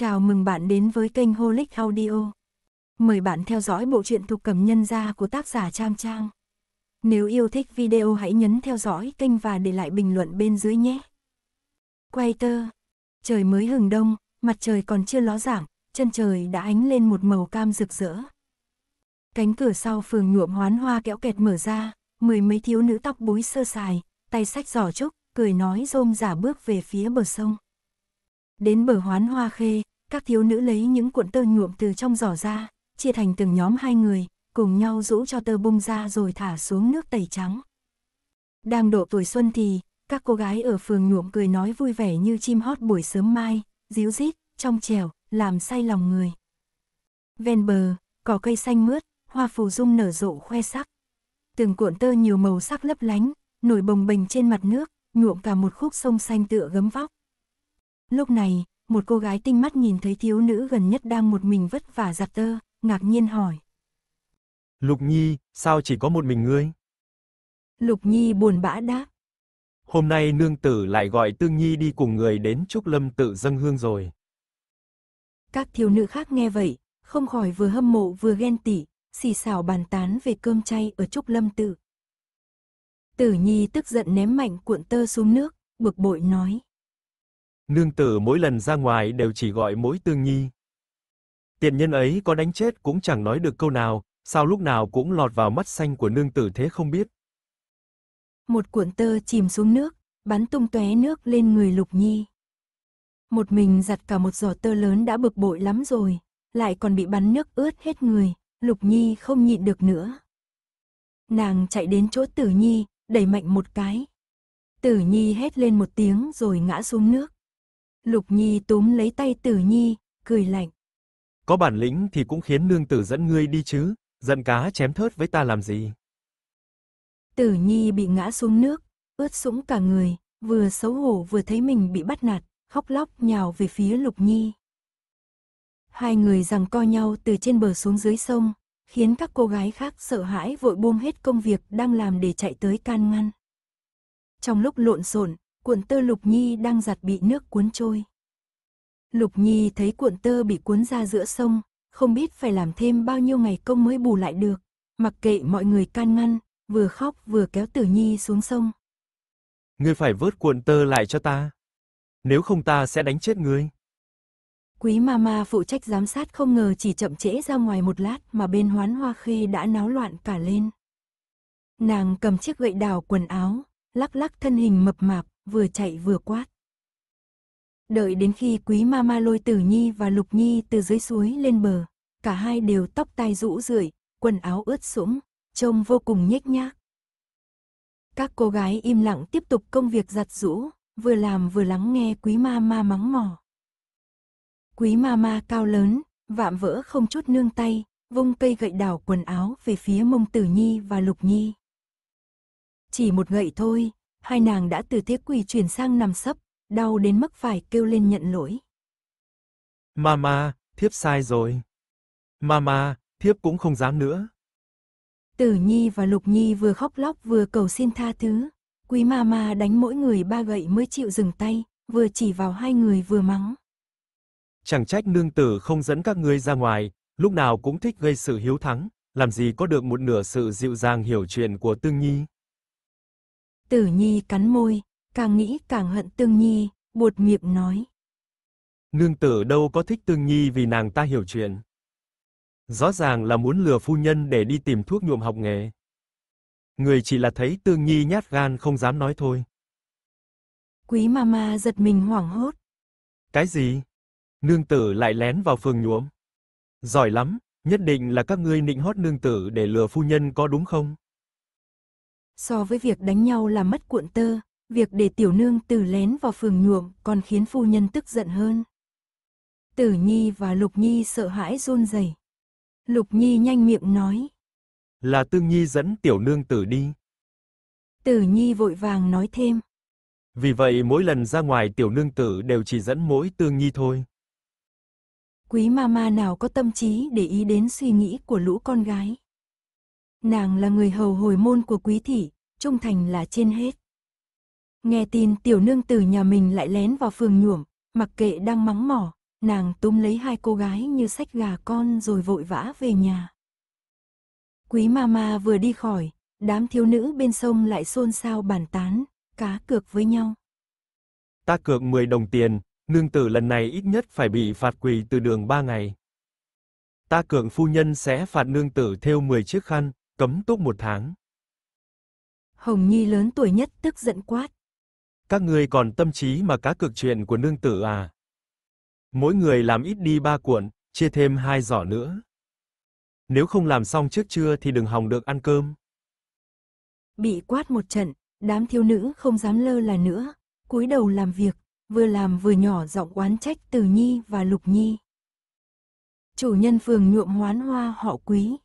Chào mừng bạn đến với kênh Holic Audio. Mời bạn theo dõi bộ truyện thuộc cầm nhân gia của tác giả Trang Trang. Nếu yêu thích video hãy nhấn theo dõi kênh và để lại bình luận bên dưới nhé. Quay tơ. Trời mới hừng đông, mặt trời còn chưa ló dạng chân trời đã ánh lên một màu cam rực rỡ. Cánh cửa sau phường nhuộm hoán hoa kéo kẹt mở ra, mười mấy thiếu nữ tóc búi sơ sài, tay sách giỏ trúc, cười nói rôm giả bước về phía bờ sông. Đến bờ hoán hoa khê, các thiếu nữ lấy những cuộn tơ nhuộm từ trong giỏ ra, chia thành từng nhóm hai người, cùng nhau rũ cho tơ bung ra rồi thả xuống nước tẩy trắng. Đang độ tuổi xuân thì, các cô gái ở phường nhuộm cười nói vui vẻ như chim hót buổi sớm mai, díu rít, trong trèo, làm say lòng người. Ven bờ, cỏ cây xanh mướt, hoa phù dung nở rộ khoe sắc. Từng cuộn tơ nhiều màu sắc lấp lánh, nổi bồng bềnh trên mặt nước, nhuộm cả một khúc sông xanh tựa gấm vóc. Lúc này, một cô gái tinh mắt nhìn thấy thiếu nữ gần nhất đang một mình vất vả giặt tơ, ngạc nhiên hỏi. Lục Nhi, sao chỉ có một mình ngươi? Lục Nhi buồn bã đáp. Hôm nay nương tử lại gọi Tương Nhi đi cùng người đến Trúc Lâm tự dâng hương rồi. Các thiếu nữ khác nghe vậy, không khỏi vừa hâm mộ vừa ghen tị, xì xào bàn tán về cơm chay ở Trúc Lâm tự. Tử Nhi tức giận ném mạnh cuộn tơ xuống nước, bực bội nói. Nương tử mỗi lần ra ngoài đều chỉ gọi mỗi Tương Nhi. Tiện nhân ấy có đánh chết cũng chẳng nói được câu nào, sao lúc nào cũng lọt vào mắt xanh của nương tử thế không biết. Một cuộn tơ chìm xuống nước, bắn tung tóe nước lên người Lục Nhi. Một mình giặt cả một giỏ tơ lớn đã bực bội lắm rồi, lại còn bị bắn nước ướt hết người, Lục Nhi không nhịn được nữa. Nàng chạy đến chỗ Tử Nhi, đẩy mạnh một cái. Tử Nhi hét lên một tiếng rồi ngã xuống nước. Lục Nhi túm lấy tay Tử Nhi, cười lạnh. Có bản lĩnh thì cũng khiến nương tử dẫn ngươi đi chứ, giận cá chém thớt với ta làm gì? Tử Nhi bị ngã xuống nước, ướt sũng cả người, vừa xấu hổ vừa thấy mình bị bắt nạt, khóc lóc nhào về phía Lục Nhi. Hai người giằng co nhau từ trên bờ xuống dưới sông, khiến các cô gái khác sợ hãi vội buông hết công việc đang làm để chạy tới can ngăn. Trong lúc lộn xộn, Cuộn tơ Lục Nhi đang giặt bị nước cuốn trôi. Lục Nhi thấy cuộn tơ bị cuốn ra giữa sông, không biết phải làm thêm bao nhiêu ngày công mới bù lại được. Mặc kệ mọi người can ngăn, vừa khóc vừa kéo Tử Nhi xuống sông. Ngươi phải vớt cuộn tơ lại cho ta. Nếu không ta sẽ đánh chết ngươi. Quý mama phụ trách giám sát không ngờ chỉ chậm trễ ra ngoài một lát mà bên hoán hoa khê đã náo loạn cả lên. Nàng cầm chiếc gậy đào quần áo, lắc lắc thân hình mập mạp, vừa chạy vừa quát. Đợi đến khi quý mama lôi Tử Nhi và Lục Nhi từ dưới suối lên bờ, cả hai đều tóc tai rũ rượi, quần áo ướt sũng, trông vô cùng nhếch nhác. Các cô gái im lặng tiếp tục công việc giặt rũ, vừa làm vừa lắng nghe quý mama mắng mỏ. Quý mama cao lớn, vạm vỡ không chút nương tay, vung cây gậy đảo quần áo về phía mông Tử Nhi và Lục Nhi. Chỉ một gậy thôi, hai nàng đã từ thế quỳ chuyển sang nằm sấp, đau đến mức phải kêu lên nhận lỗi. Mama, thiếp sai rồi. Mama, thiếp cũng không dám nữa. Tử Nhi và Lục Nhi vừa khóc lóc vừa cầu xin tha thứ. Quý Mama đánh mỗi người ba gậy mới chịu dừng tay, vừa chỉ vào hai người vừa mắng. Chẳng trách nương tử không dẫn các ngươi ra ngoài, lúc nào cũng thích gây sự hiếu thắng, làm gì có được một nửa sự dịu dàng hiểu chuyện của Tương Nhi. Tử Nhi cắn môi, càng nghĩ càng hận Tương Nhi, buột miệng nói. Nương tử đâu có thích Tương Nhi vì nàng ta hiểu chuyện. Rõ ràng là muốn lừa phu nhân để đi tìm thuốc nhuộm học nghề. Người chỉ là thấy Tương Nhi nhát gan không dám nói thôi. Quý mama giật mình hoảng hốt. Cái gì? Nương tử lại lén vào phường nhuộm. Giỏi lắm, nhất định là các ngươi nịnh hót nương tử để lừa phu nhân có đúng không? So với việc đánh nhau là mất cuộn tơ, việc để tiểu nương tử lén vào phường nhuộm còn khiến phu nhân tức giận hơn. Tử Nhi và Lục Nhi sợ hãi run rẩy. Lục Nhi nhanh miệng nói. Là Tương Nhi dẫn tiểu nương tử đi. Tử Nhi vội vàng nói thêm. Vì vậy mỗi lần ra ngoài tiểu nương tử đều chỉ dẫn mỗi Tương Nhi thôi. Quý mama nào có tâm trí để ý đến suy nghĩ của lũ con gái nàng là người hầu hồi môn của quý thị, trung thành là trên hết. Nghe tin tiểu nương tử nhà mình lại lén vào phường nhuộm, mặc kệ đang mắng mỏ, nàng túm lấy hai cô gái như sách gà con rồi vội vã về nhà. Quý mama vừa đi khỏi, đám thiếu nữ bên sông lại xôn xao bàn tán, cá cược với nhau. Ta cược 10 đồng tiền, nương tử lần này ít nhất phải bị phạt quỳ từ đường 3 ngày. Ta cược phu nhân sẽ phạt nương tử thêu 10 chiếc khăn cấm túc một tháng. Hồng Nhi lớn tuổi nhất tức giận quát. Các ngươi còn tâm trí mà cá cược chuyện của nương tử à? Mỗi người làm ít đi ba cuộn, chia thêm hai giỏ nữa. Nếu không làm xong trước trưa thì đừng hòng được ăn cơm. Bị quát một trận, đám thiếu nữ không dám lơ là nữa, cúi đầu làm việc, vừa làm vừa nhỏ giọng oán trách Từ Nhi và Lục Nhi. Chủ nhân phường nhuộm hoán hoa họ quý,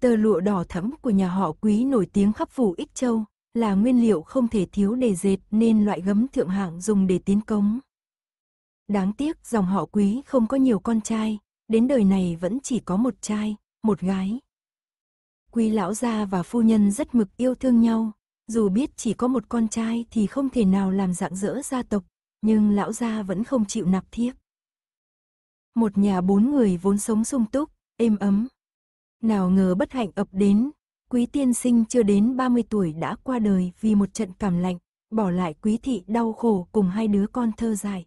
Tờ lụa đỏ thẫm của nhà họ quý nổi tiếng khắp phủ Ích Châu, là nguyên liệu không thể thiếu để dệt nên loại gấm thượng hạng dùng để tiến cống. Đáng tiếc dòng họ quý không có nhiều con trai, đến đời này vẫn chỉ có một trai, một gái. Quý lão gia và phu nhân rất mực yêu thương nhau, dù biết chỉ có một con trai thì không thể nào làm dạng dỡ gia tộc, nhưng lão gia vẫn không chịu nạp thiếp. Một nhà bốn người vốn sống sung túc, êm ấm, nào ngờ bất hạnh ập đến, quý tiên sinh chưa đến 30 tuổi đã qua đời vì một trận cảm lạnh, bỏ lại quý thị đau khổ cùng hai đứa con thơ dài.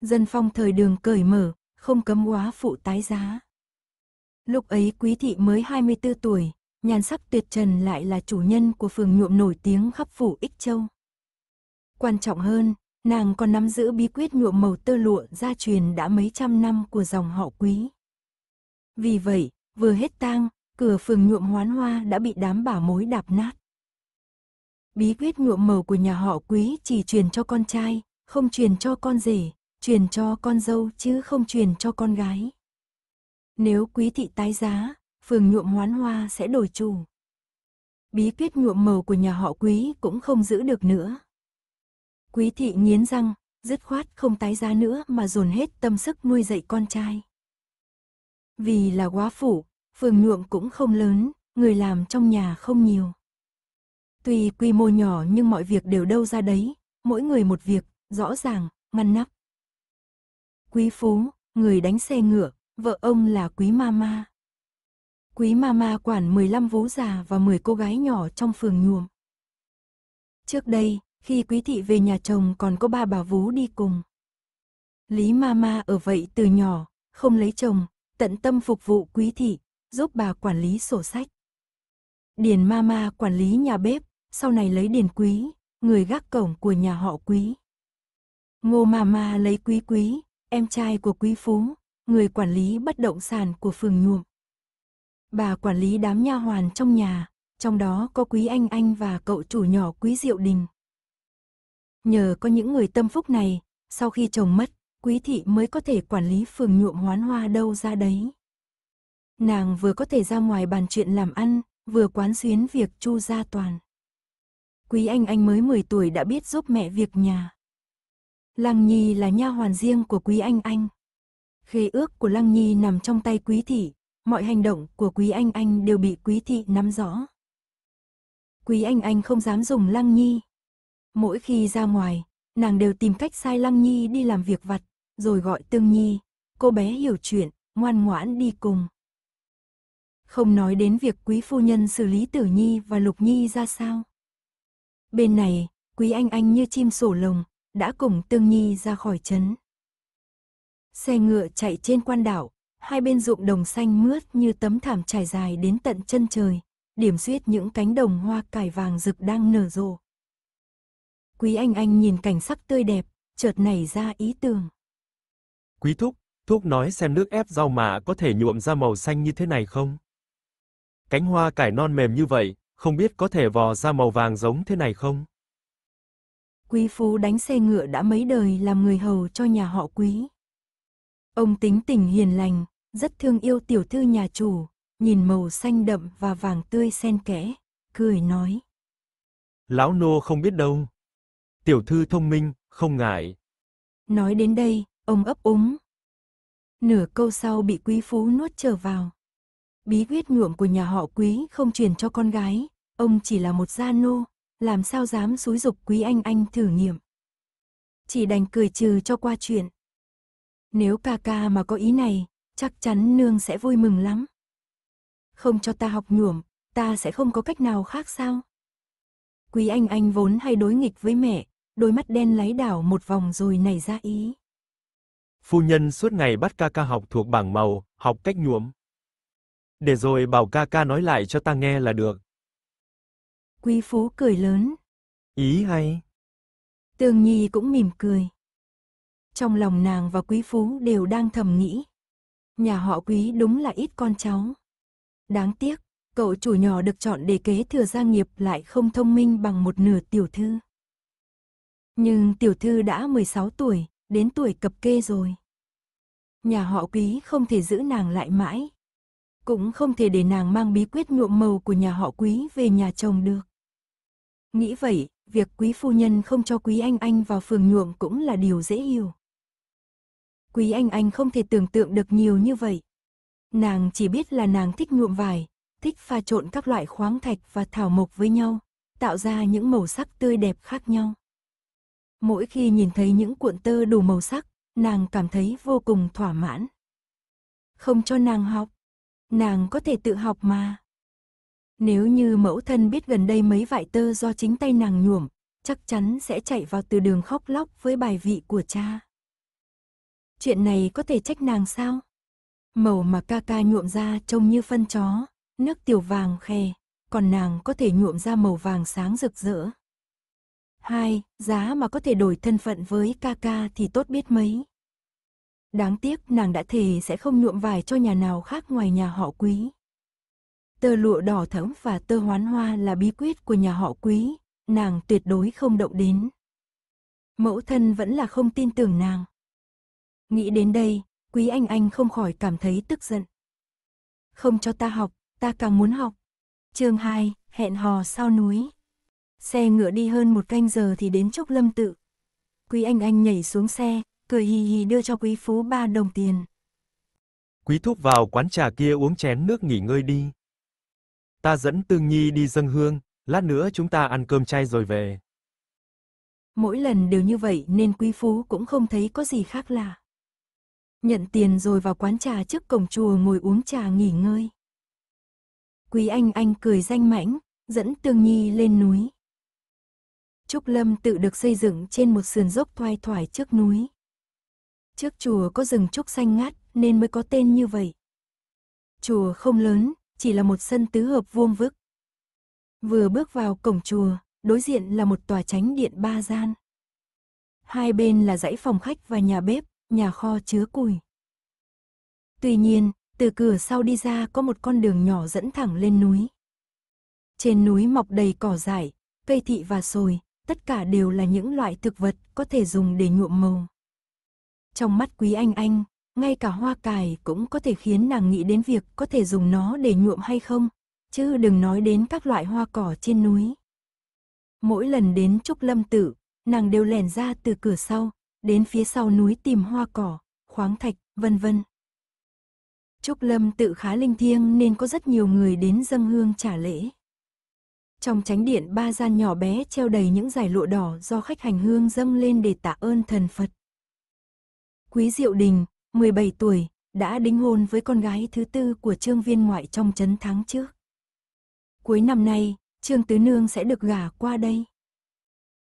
Dân phong thời đường cởi mở, không cấm quá phụ tái giá. Lúc ấy quý thị mới 24 tuổi, nhan sắc tuyệt trần lại là chủ nhân của phường nhuộm nổi tiếng khắp phủ Ích Châu. Quan trọng hơn, nàng còn nắm giữ bí quyết nhuộm màu tơ lụa gia truyền đã mấy trăm năm của dòng họ quý. Vì vậy, Vừa hết tang, cửa phường nhuộm hoán hoa đã bị đám bảo mối đạp nát. Bí quyết nhuộm màu của nhà họ quý chỉ truyền cho con trai, không truyền cho con rể, truyền cho con dâu chứ không truyền cho con gái. Nếu quý thị tái giá, phường nhuộm hoán hoa sẽ đổi chủ. Bí quyết nhuộm màu của nhà họ quý cũng không giữ được nữa. Quý thị nghiến răng, dứt khoát không tái giá nữa mà dồn hết tâm sức nuôi dạy con trai. Vì là quá phủ, phường nhuộm cũng không lớn, người làm trong nhà không nhiều. Tuy quy mô nhỏ nhưng mọi việc đều đâu ra đấy, mỗi người một việc, rõ ràng, ngăn nắp. Quý Phú, người đánh xe ngựa, vợ ông là Quý Mama. Quý Mama quản 15 vú già và 10 cô gái nhỏ trong phường nhuộm. Trước đây, khi quý thị về nhà chồng còn có ba bà vú đi cùng. Lý Mama ở vậy từ nhỏ, không lấy chồng, tận tâm phục vụ quý thị, giúp bà quản lý sổ sách. Điền Mama quản lý nhà bếp, sau này lấy Điền Quý, người gác cổng của nhà họ Quý. Ngô Mama lấy Quý Quý, em trai của Quý Phú, người quản lý bất động sản của phường Nhuộm. Bà quản lý đám nha hoàn trong nhà, trong đó có Quý Anh Anh và cậu chủ nhỏ Quý Diệu Đình. Nhờ có những người tâm phúc này, sau khi chồng mất, quý thị mới có thể quản lý phường nhuộm hoán hoa đâu ra đấy. Nàng vừa có thể ra ngoài bàn chuyện làm ăn, vừa quán xuyến việc chu gia toàn. Quý anh anh mới 10 tuổi đã biết giúp mẹ việc nhà. Lăng Nhi là nha hoàn riêng của Quý Anh Anh. Khế ước của Lăng Nhi nằm trong tay Quý Thị, mọi hành động của Quý Anh Anh đều bị Quý Thị nắm rõ. Quý Anh Anh không dám dùng Lăng Nhi. Mỗi khi ra ngoài, nàng đều tìm cách sai Lăng Nhi đi làm việc vặt, rồi gọi Tương Nhi. Cô bé hiểu chuyện, ngoan ngoãn đi cùng. Không nói đến việc quý phu nhân xử lý Tử Nhi và Lục Nhi ra sao. Bên này, quý anh anh như chim sổ lồng, đã cùng Tương Nhi ra khỏi trấn. Xe ngựa chạy trên quan đảo, hai bên ruộng đồng xanh mướt như tấm thảm trải dài đến tận chân trời, điểm xuyết những cánh đồng hoa cải vàng rực đang nở rộ. Quý anh anh nhìn cảnh sắc tươi đẹp, chợt nảy ra ý tưởng. Quý thúc, thúc nói xem nước ép rau mạ có thể nhuộm ra màu xanh như thế này không? Cánh hoa cải non mềm như vậy, không biết có thể vò ra màu vàng giống thế này không? Quý phú đánh xe ngựa đã mấy đời làm người hầu cho nhà họ quý. Ông tính tình hiền lành, rất thương yêu tiểu thư nhà chủ, nhìn màu xanh đậm và vàng tươi xen kẽ, cười nói. Lão nô không biết đâu. Tiểu thư thông minh, không ngại. Nói đến đây, Ông ấp úng. Nửa câu sau bị quý phú nuốt trở vào. Bí quyết nhuộm của nhà họ quý không truyền cho con gái, ông chỉ là một gia nô, làm sao dám xúi dục quý anh anh thử nghiệm. Chỉ đành cười trừ cho qua chuyện. Nếu ca ca mà có ý này, chắc chắn nương sẽ vui mừng lắm. Không cho ta học nhuộm, ta sẽ không có cách nào khác sao? Quý anh anh vốn hay đối nghịch với mẹ, đôi mắt đen lấy đảo một vòng rồi nảy ra ý. Phu nhân suốt ngày bắt ca ca học thuộc bảng màu, học cách nhuộm. Để rồi bảo ca ca nói lại cho ta nghe là được. Quý phú cười lớn. Ý hay. Tường Nhi cũng mỉm cười. Trong lòng nàng và quý phú đều đang thầm nghĩ. Nhà họ quý đúng là ít con cháu. Đáng tiếc, cậu chủ nhỏ được chọn để kế thừa gia nghiệp lại không thông minh bằng một nửa tiểu thư. Nhưng tiểu thư đã 16 tuổi, đến tuổi cập kê rồi. Nhà họ quý không thể giữ nàng lại mãi. Cũng không thể để nàng mang bí quyết nhuộm màu của nhà họ quý về nhà chồng được. Nghĩ vậy, việc quý phu nhân không cho quý anh anh vào phường nhuộm cũng là điều dễ hiểu. Quý anh anh không thể tưởng tượng được nhiều như vậy. Nàng chỉ biết là nàng thích nhuộm vải, thích pha trộn các loại khoáng thạch và thảo mộc với nhau, tạo ra những màu sắc tươi đẹp khác nhau. Mỗi khi nhìn thấy những cuộn tơ đủ màu sắc, nàng cảm thấy vô cùng thỏa mãn. Không cho nàng học, nàng có thể tự học mà. Nếu như mẫu thân biết gần đây mấy vải tơ do chính tay nàng nhuộm, chắc chắn sẽ chạy vào từ đường khóc lóc với bài vị của cha. Chuyện này có thể trách nàng sao? Màu mà ca ca nhuộm ra trông như phân chó, nước tiểu vàng khe, còn nàng có thể nhuộm ra màu vàng sáng rực rỡ. Hai, giá mà có thể đổi thân phận với Kaka thì tốt biết mấy. Đáng tiếc nàng đã thề sẽ không nhuộm vải cho nhà nào khác ngoài nhà họ quý. Tơ lụa đỏ thẫm và tơ hoán hoa là bí quyết của nhà họ quý, nàng tuyệt đối không động đến. Mẫu thân vẫn là không tin tưởng nàng. Nghĩ đến đây, quý anh anh không khỏi cảm thấy tức giận. Không cho ta học, ta càng muốn học. chương 2, hẹn hò sau núi. Xe ngựa đi hơn một canh giờ thì đến Trúc Lâm Tự. Quý Anh Anh nhảy xuống xe, cười hì hì đưa cho Quý Phú ba đồng tiền. Quý thúc vào quán trà kia uống chén nước nghỉ ngơi đi. Ta dẫn Tương Nhi đi dâng hương, lát nữa chúng ta ăn cơm chay rồi về. Mỗi lần đều như vậy nên Quý Phú cũng không thấy có gì khác lạ. Nhận tiền rồi vào quán trà trước cổng chùa ngồi uống trà nghỉ ngơi. Quý Anh Anh cười danh mãnh, dẫn Tương Nhi lên núi. Trúc Lâm tự được xây dựng trên một sườn dốc thoai thoải trước núi. Trước chùa có rừng trúc xanh ngát nên mới có tên như vậy. Chùa không lớn, chỉ là một sân tứ hợp vuông vức. Vừa bước vào cổng chùa, đối diện là một tòa chánh điện ba gian. Hai bên là dãy phòng khách và nhà bếp, nhà kho chứa củi. Tuy nhiên, từ cửa sau đi ra có một con đường nhỏ dẫn thẳng lên núi. Trên núi mọc đầy cỏ dại, cây thị và sồi, tất cả đều là những loại thực vật có thể dùng để nhuộm màu. Trong mắt quý anh anh, ngay cả hoa cải cũng có thể khiến nàng nghĩ đến việc có thể dùng nó để nhuộm hay không, chứ đừng nói đến các loại hoa cỏ trên núi. Mỗi lần đến Trúc Lâm Tử, nàng đều lẻn ra từ cửa sau, đến phía sau núi tìm hoa cỏ, khoáng thạch, vân vân. Trúc Lâm tự khá linh thiêng nên có rất nhiều người đến dâng hương trả lễ. Trong tránh điện ba gian nhỏ bé treo đầy những giải lụa đỏ do khách hành hương dâng lên để tạ ơn thần Phật. Quý Diệu Đình, 17 tuổi, đã đính hôn với con gái thứ tư của Trương Viên Ngoại trong chấn tháng trước. Cuối năm nay, Trương Tứ Nương sẽ được gả qua đây.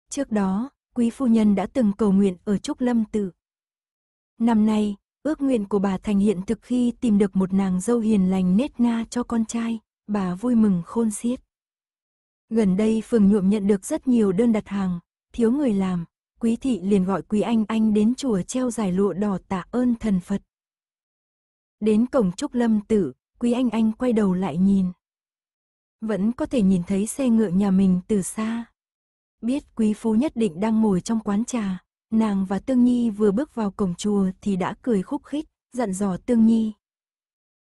Trước đó, quý phu nhân đã từng cầu nguyện ở Trúc Lâm tử. Năm nay, ước nguyện của bà thành hiện thực khi tìm được một nàng dâu hiền lành nết na cho con trai, bà vui mừng khôn xiết. Gần đây phường nhuộm nhận được rất nhiều đơn đặt hàng, thiếu người làm, quý thị liền gọi quý anh anh đến chùa treo giải lụa đỏ tạ ơn thần Phật. Đến cổng trúc lâm tử, quý anh anh quay đầu lại nhìn. Vẫn có thể nhìn thấy xe ngựa nhà mình từ xa. Biết quý phú nhất định đang ngồi trong quán trà, nàng và Tương Nhi vừa bước vào cổng chùa thì đã cười khúc khích, dặn dò Tương Nhi.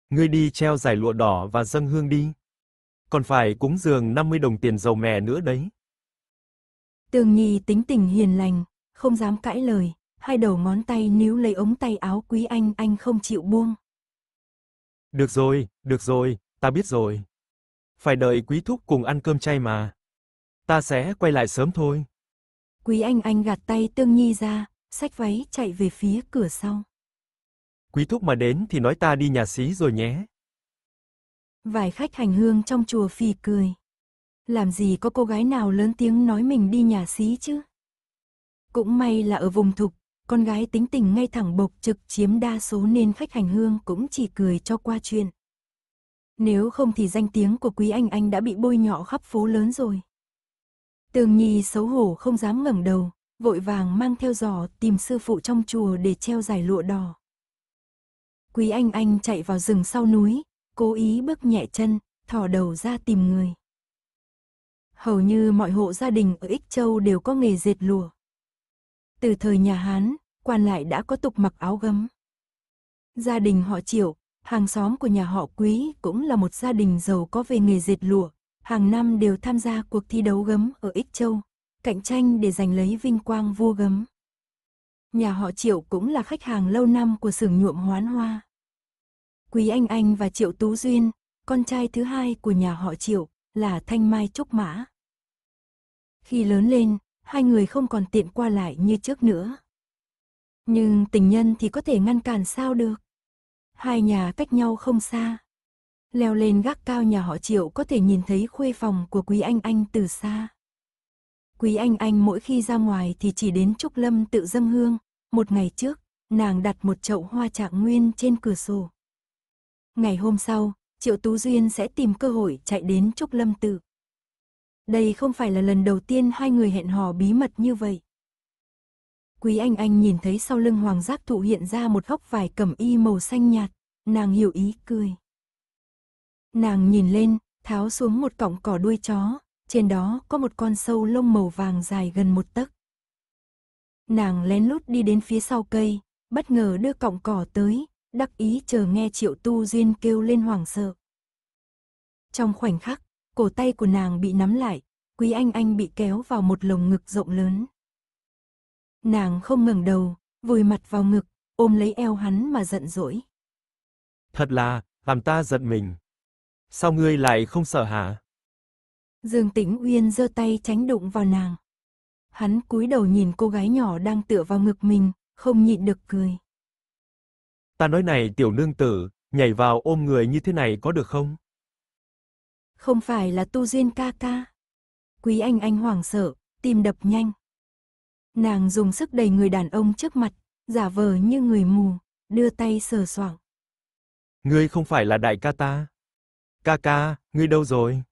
Ngươi đi treo giải lụa đỏ và dâng hương đi còn phải cúng dường 50 đồng tiền dầu mè nữa đấy. Tường Nhi tính tình hiền lành, không dám cãi lời, hai đầu ngón tay níu lấy ống tay áo quý anh, anh không chịu buông. Được rồi, được rồi, ta biết rồi. Phải đợi quý thúc cùng ăn cơm chay mà. Ta sẽ quay lại sớm thôi. Quý anh anh gạt tay Tương Nhi ra, xách váy chạy về phía cửa sau. Quý thúc mà đến thì nói ta đi nhà xí rồi nhé vài khách hành hương trong chùa phì cười. Làm gì có cô gái nào lớn tiếng nói mình đi nhà xí chứ? Cũng may là ở vùng thục, con gái tính tình ngay thẳng bộc trực chiếm đa số nên khách hành hương cũng chỉ cười cho qua chuyện. Nếu không thì danh tiếng của Quý Anh Anh đã bị bôi nhọ khắp phố lớn rồi. Tường Nhi xấu hổ không dám ngẩng đầu, vội vàng mang theo giỏ tìm sư phụ trong chùa để treo giải lụa đỏ. Quý Anh Anh chạy vào rừng sau núi, cố ý bước nhẹ chân, thò đầu ra tìm người. Hầu như mọi hộ gia đình ở Ích Châu đều có nghề dệt lụa. Từ thời nhà Hán, quan lại đã có tục mặc áo gấm. Gia đình họ Triệu, hàng xóm của nhà họ Quý cũng là một gia đình giàu có về nghề dệt lụa, hàng năm đều tham gia cuộc thi đấu gấm ở Ích Châu, cạnh tranh để giành lấy vinh quang vua gấm. Nhà họ Triệu cũng là khách hàng lâu năm của xưởng nhuộm hoán hoa. Quý Anh Anh và Triệu Tú Duyên, con trai thứ hai của nhà họ Triệu, là Thanh Mai Trúc Mã. Khi lớn lên, hai người không còn tiện qua lại như trước nữa. Nhưng tình nhân thì có thể ngăn cản sao được. Hai nhà cách nhau không xa. Leo lên gác cao nhà họ Triệu có thể nhìn thấy khuê phòng của Quý Anh Anh từ xa. Quý Anh Anh mỗi khi ra ngoài thì chỉ đến Trúc Lâm tự dâng hương. Một ngày trước, nàng đặt một chậu hoa trạng nguyên trên cửa sổ. Ngày hôm sau, Triệu Tú Duyên sẽ tìm cơ hội chạy đến Trúc Lâm Tự. Đây không phải là lần đầu tiên hai người hẹn hò bí mật như vậy. Quý Anh Anh nhìn thấy sau lưng Hoàng Giác Thụ hiện ra một góc vải cẩm y màu xanh nhạt, nàng hiểu ý cười. Nàng nhìn lên, tháo xuống một cọng cỏ đuôi chó, trên đó có một con sâu lông màu vàng dài gần một tấc. Nàng lén lút đi đến phía sau cây, bất ngờ đưa cọng cỏ tới, đắc ý chờ nghe triệu tu duyên kêu lên hoảng sợ. Trong khoảnh khắc, cổ tay của nàng bị nắm lại, quý anh anh bị kéo vào một lồng ngực rộng lớn. Nàng không ngẩng đầu, vùi mặt vào ngực, ôm lấy eo hắn mà giận dỗi. Thật là, làm ta giận mình. Sao ngươi lại không sợ hả? Dương Tĩnh Uyên giơ tay tránh đụng vào nàng. Hắn cúi đầu nhìn cô gái nhỏ đang tựa vào ngực mình, không nhịn được cười ta nói này tiểu nương tử, nhảy vào ôm người như thế này có được không? Không phải là tu duyên ca ca. Quý anh anh hoảng sợ, tim đập nhanh. Nàng dùng sức đẩy người đàn ông trước mặt, giả vờ như người mù, đưa tay sờ soạng. Ngươi không phải là đại ca ta. Ca ca, ngươi đâu rồi?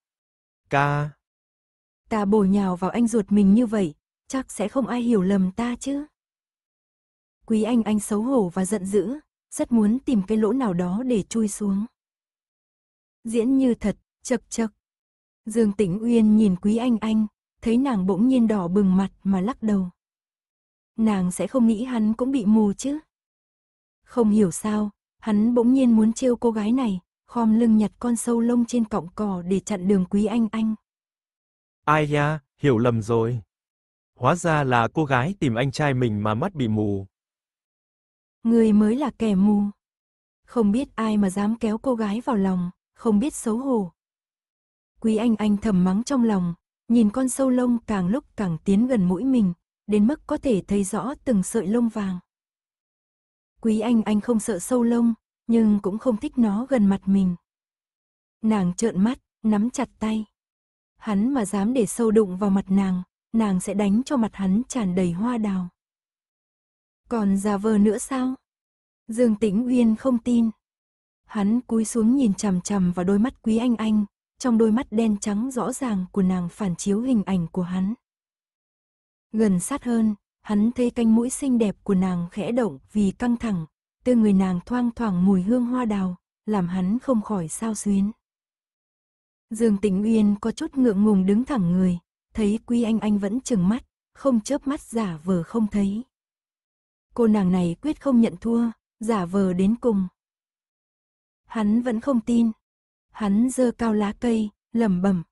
Ca. Ta bổ nhào vào anh ruột mình như vậy, chắc sẽ không ai hiểu lầm ta chứ. Quý anh anh xấu hổ và giận dữ, rất muốn tìm cái lỗ nào đó để chui xuống. Diễn như thật, chật chật. Dương Tĩnh Uyên nhìn Quý Anh Anh, thấy nàng bỗng nhiên đỏ bừng mặt mà lắc đầu. Nàng sẽ không nghĩ hắn cũng bị mù chứ. Không hiểu sao, hắn bỗng nhiên muốn trêu cô gái này, khom lưng nhặt con sâu lông trên cọng cỏ để chặn đường Quý Anh Anh. Ai da, hiểu lầm rồi. Hóa ra là cô gái tìm anh trai mình mà mắt bị mù, Người mới là kẻ mù. Không biết ai mà dám kéo cô gái vào lòng, không biết xấu hổ. Quý anh anh thầm mắng trong lòng, nhìn con sâu lông càng lúc càng tiến gần mũi mình, đến mức có thể thấy rõ từng sợi lông vàng. Quý anh anh không sợ sâu lông, nhưng cũng không thích nó gần mặt mình. Nàng trợn mắt, nắm chặt tay. Hắn mà dám để sâu đụng vào mặt nàng, nàng sẽ đánh cho mặt hắn tràn đầy hoa đào. Còn giả vờ nữa sao? Dương Tĩnh Uyên không tin. Hắn cúi xuống nhìn chằm chằm vào đôi mắt quý anh anh, trong đôi mắt đen trắng rõ ràng của nàng phản chiếu hình ảnh của hắn. Gần sát hơn, hắn thấy canh mũi xinh đẹp của nàng khẽ động vì căng thẳng, từ người nàng thoang thoảng mùi hương hoa đào, làm hắn không khỏi sao xuyến. Dương Tĩnh Uyên có chút ngượng ngùng đứng thẳng người, thấy Quý Anh Anh vẫn chừng mắt, không chớp mắt giả vờ không thấy cô nàng này quyết không nhận thua, giả vờ đến cùng. Hắn vẫn không tin. Hắn giơ cao lá cây, lẩm bẩm.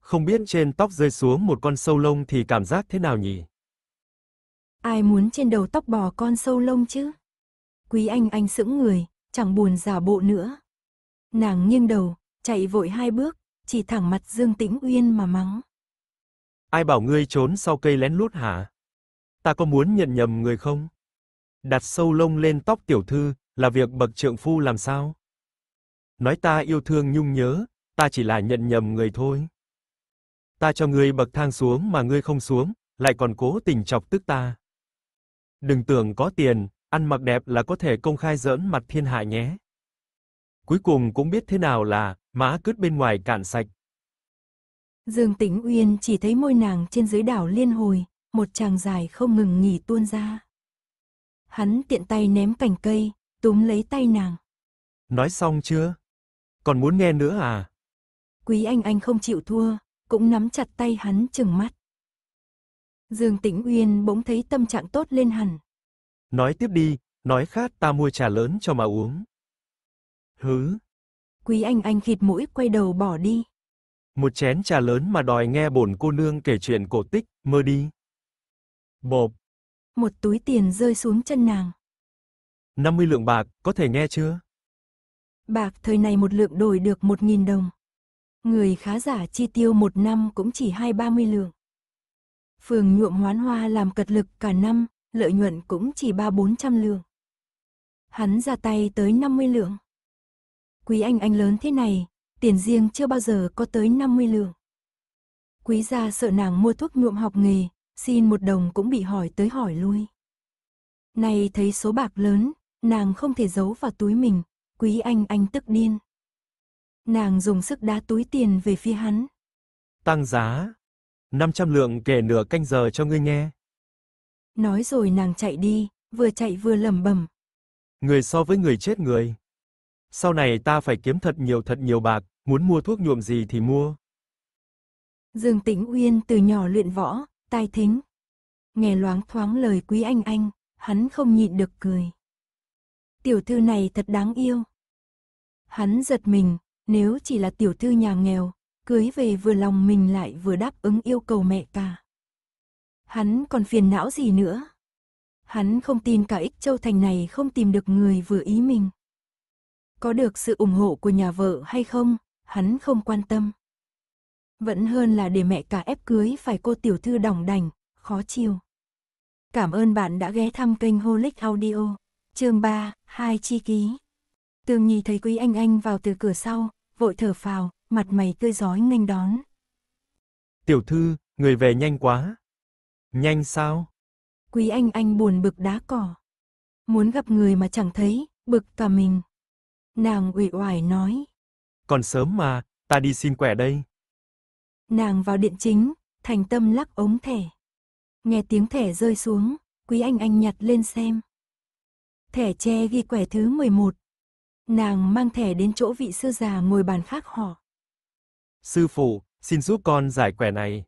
Không biết trên tóc rơi xuống một con sâu lông thì cảm giác thế nào nhỉ? Ai muốn trên đầu tóc bò con sâu lông chứ? Quý anh anh sững người, chẳng buồn giả bộ nữa. Nàng nghiêng đầu, chạy vội hai bước, chỉ thẳng mặt Dương Tĩnh Uyên mà mắng. Ai bảo ngươi trốn sau cây lén lút hả? Ta có muốn nhận nhầm người không? đặt sâu lông lên tóc tiểu thư, là việc bậc trượng phu làm sao? Nói ta yêu thương nhung nhớ, ta chỉ là nhận nhầm người thôi. Ta cho ngươi bậc thang xuống mà ngươi không xuống, lại còn cố tình chọc tức ta. Đừng tưởng có tiền, ăn mặc đẹp là có thể công khai giỡn mặt thiên hạ nhé. Cuối cùng cũng biết thế nào là má cứt bên ngoài cạn sạch. Dương Tĩnh Uyên chỉ thấy môi nàng trên dưới đảo liên hồi, một chàng dài không ngừng nghỉ tuôn ra hắn tiện tay ném cành cây, túm lấy tay nàng. Nói xong chưa? Còn muốn nghe nữa à? Quý anh anh không chịu thua, cũng nắm chặt tay hắn chừng mắt. Dương Tĩnh Uyên bỗng thấy tâm trạng tốt lên hẳn. Nói tiếp đi, nói khát ta mua trà lớn cho mà uống. Hứ. Quý anh anh khịt mũi quay đầu bỏ đi. Một chén trà lớn mà đòi nghe bổn cô nương kể chuyện cổ tích, mơ đi. Bộp một túi tiền rơi xuống chân nàng. 50 lượng bạc, có thể nghe chưa? Bạc thời này một lượng đổi được 1.000 đồng. Người khá giả chi tiêu một năm cũng chỉ hai ba mươi lượng. Phường nhuộm hoán hoa làm cật lực cả năm, lợi nhuận cũng chỉ ba bốn trăm lượng. Hắn ra tay tới 50 lượng. Quý anh anh lớn thế này, tiền riêng chưa bao giờ có tới 50 lượng. Quý gia sợ nàng mua thuốc nhuộm học nghề, xin một đồng cũng bị hỏi tới hỏi lui. Này thấy số bạc lớn, nàng không thể giấu vào túi mình, quý anh anh tức điên. Nàng dùng sức đá túi tiền về phía hắn. Tăng giá. 500 lượng kể nửa canh giờ cho ngươi nghe. Nói rồi nàng chạy đi, vừa chạy vừa lẩm bẩm. Người so với người chết người. Sau này ta phải kiếm thật nhiều thật nhiều bạc, muốn mua thuốc nhuộm gì thì mua. Dương Tĩnh Uyên từ nhỏ luyện võ, tai thính. Nghe loáng thoáng lời quý anh anh, hắn không nhịn được cười. Tiểu thư này thật đáng yêu. Hắn giật mình, nếu chỉ là tiểu thư nhà nghèo, cưới về vừa lòng mình lại vừa đáp ứng yêu cầu mẹ cả. Hắn còn phiền não gì nữa? Hắn không tin cả ích châu thành này không tìm được người vừa ý mình. Có được sự ủng hộ của nhà vợ hay không, hắn không quan tâm vẫn hơn là để mẹ cả ép cưới phải cô tiểu thư đỏng đành, khó chịu. Cảm ơn bạn đã ghé thăm kênh Holic Audio, chương 3, hai chi ký. Tường Nhi thấy Quý Anh Anh vào từ cửa sau, vội thở phào, mặt mày tươi rói nghênh đón. Tiểu thư, người về nhanh quá. Nhanh sao? Quý Anh Anh buồn bực đá cỏ. Muốn gặp người mà chẳng thấy, bực cả mình. Nàng ủy oải nói. Còn sớm mà, ta đi xin quẻ đây. Nàng vào điện chính, thành tâm lắc ống thẻ. Nghe tiếng thẻ rơi xuống, quý anh anh nhặt lên xem. Thẻ che ghi quẻ thứ 11. Nàng mang thẻ đến chỗ vị sư già ngồi bàn khác họ. Sư phụ, xin giúp con giải quẻ này.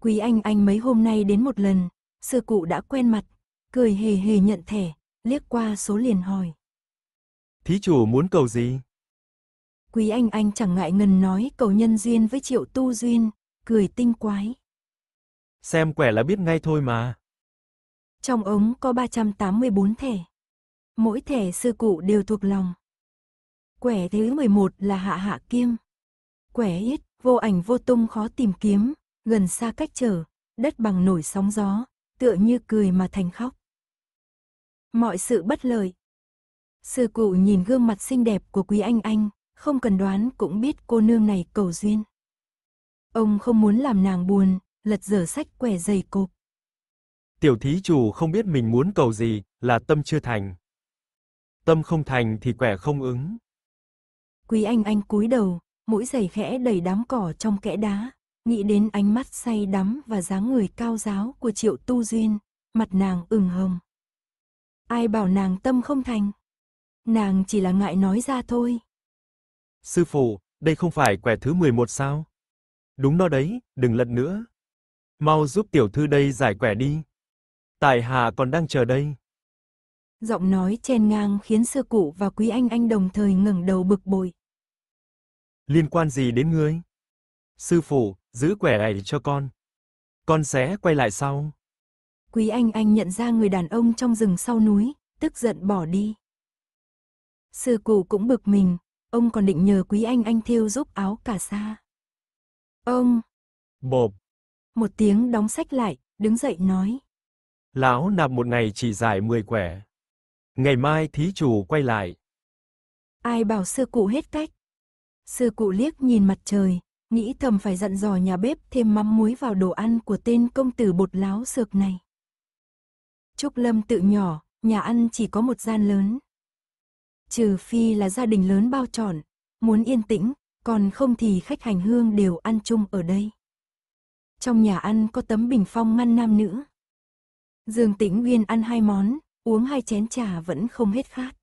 Quý anh anh mấy hôm nay đến một lần, sư cụ đã quen mặt, cười hề hề nhận thẻ, liếc qua số liền hỏi. Thí chủ muốn cầu gì? Quý Anh Anh chẳng ngại ngần nói cầu nhân duyên với Triệu Tu Duyên, cười tinh quái. Xem quẻ là biết ngay thôi mà. Trong ống có 384 thẻ. Mỗi thẻ sư cụ đều thuộc lòng. Quẻ thứ 11 là hạ hạ kiêm. Quẻ ít, vô ảnh vô tung khó tìm kiếm, gần xa cách trở, đất bằng nổi sóng gió, tựa như cười mà thành khóc. Mọi sự bất lợi. Sư cụ nhìn gương mặt xinh đẹp của Quý Anh Anh, không cần đoán cũng biết cô nương này cầu duyên. Ông không muốn làm nàng buồn, lật dở sách quẻ dày cộp. Tiểu thí chủ không biết mình muốn cầu gì, là tâm chưa thành. Tâm không thành thì quẻ không ứng. Quý anh anh cúi đầu, mũi giày khẽ đầy đám cỏ trong kẽ đá, nghĩ đến ánh mắt say đắm và dáng người cao giáo của Triệu Tu Duyên, mặt nàng ửng hồng. Ai bảo nàng tâm không thành? Nàng chỉ là ngại nói ra thôi. Sư phụ, đây không phải quẻ thứ 11 sao? Đúng nó đấy, đừng lật nữa. Mau giúp tiểu thư đây giải quẻ đi. Tài hạ còn đang chờ đây. Giọng nói chen ngang khiến sư cụ và quý anh anh đồng thời ngẩng đầu bực bội. Liên quan gì đến ngươi? Sư phụ, giữ quẻ này cho con. Con sẽ quay lại sau. Quý anh anh nhận ra người đàn ông trong rừng sau núi, tức giận bỏ đi. Sư cụ cũng bực mình, ông còn định nhờ quý anh anh thiêu giúp áo cả sa. Ông! Bộp! Một tiếng đóng sách lại, đứng dậy nói. Lão nạp một ngày chỉ giải 10 quẻ. Ngày mai thí chủ quay lại. Ai bảo sư cụ hết cách. Sư cụ liếc nhìn mặt trời, nghĩ thầm phải dặn dò nhà bếp thêm mắm muối vào đồ ăn của tên công tử bột láo sược này. Trúc Lâm tự nhỏ, nhà ăn chỉ có một gian lớn. Trừ phi là gia đình lớn bao trọn, muốn yên tĩnh, còn không thì khách hành hương đều ăn chung ở đây. Trong nhà ăn có tấm bình phong ngăn nam nữ. Dương Tĩnh Nguyên ăn hai món, uống hai chén trà vẫn không hết khát.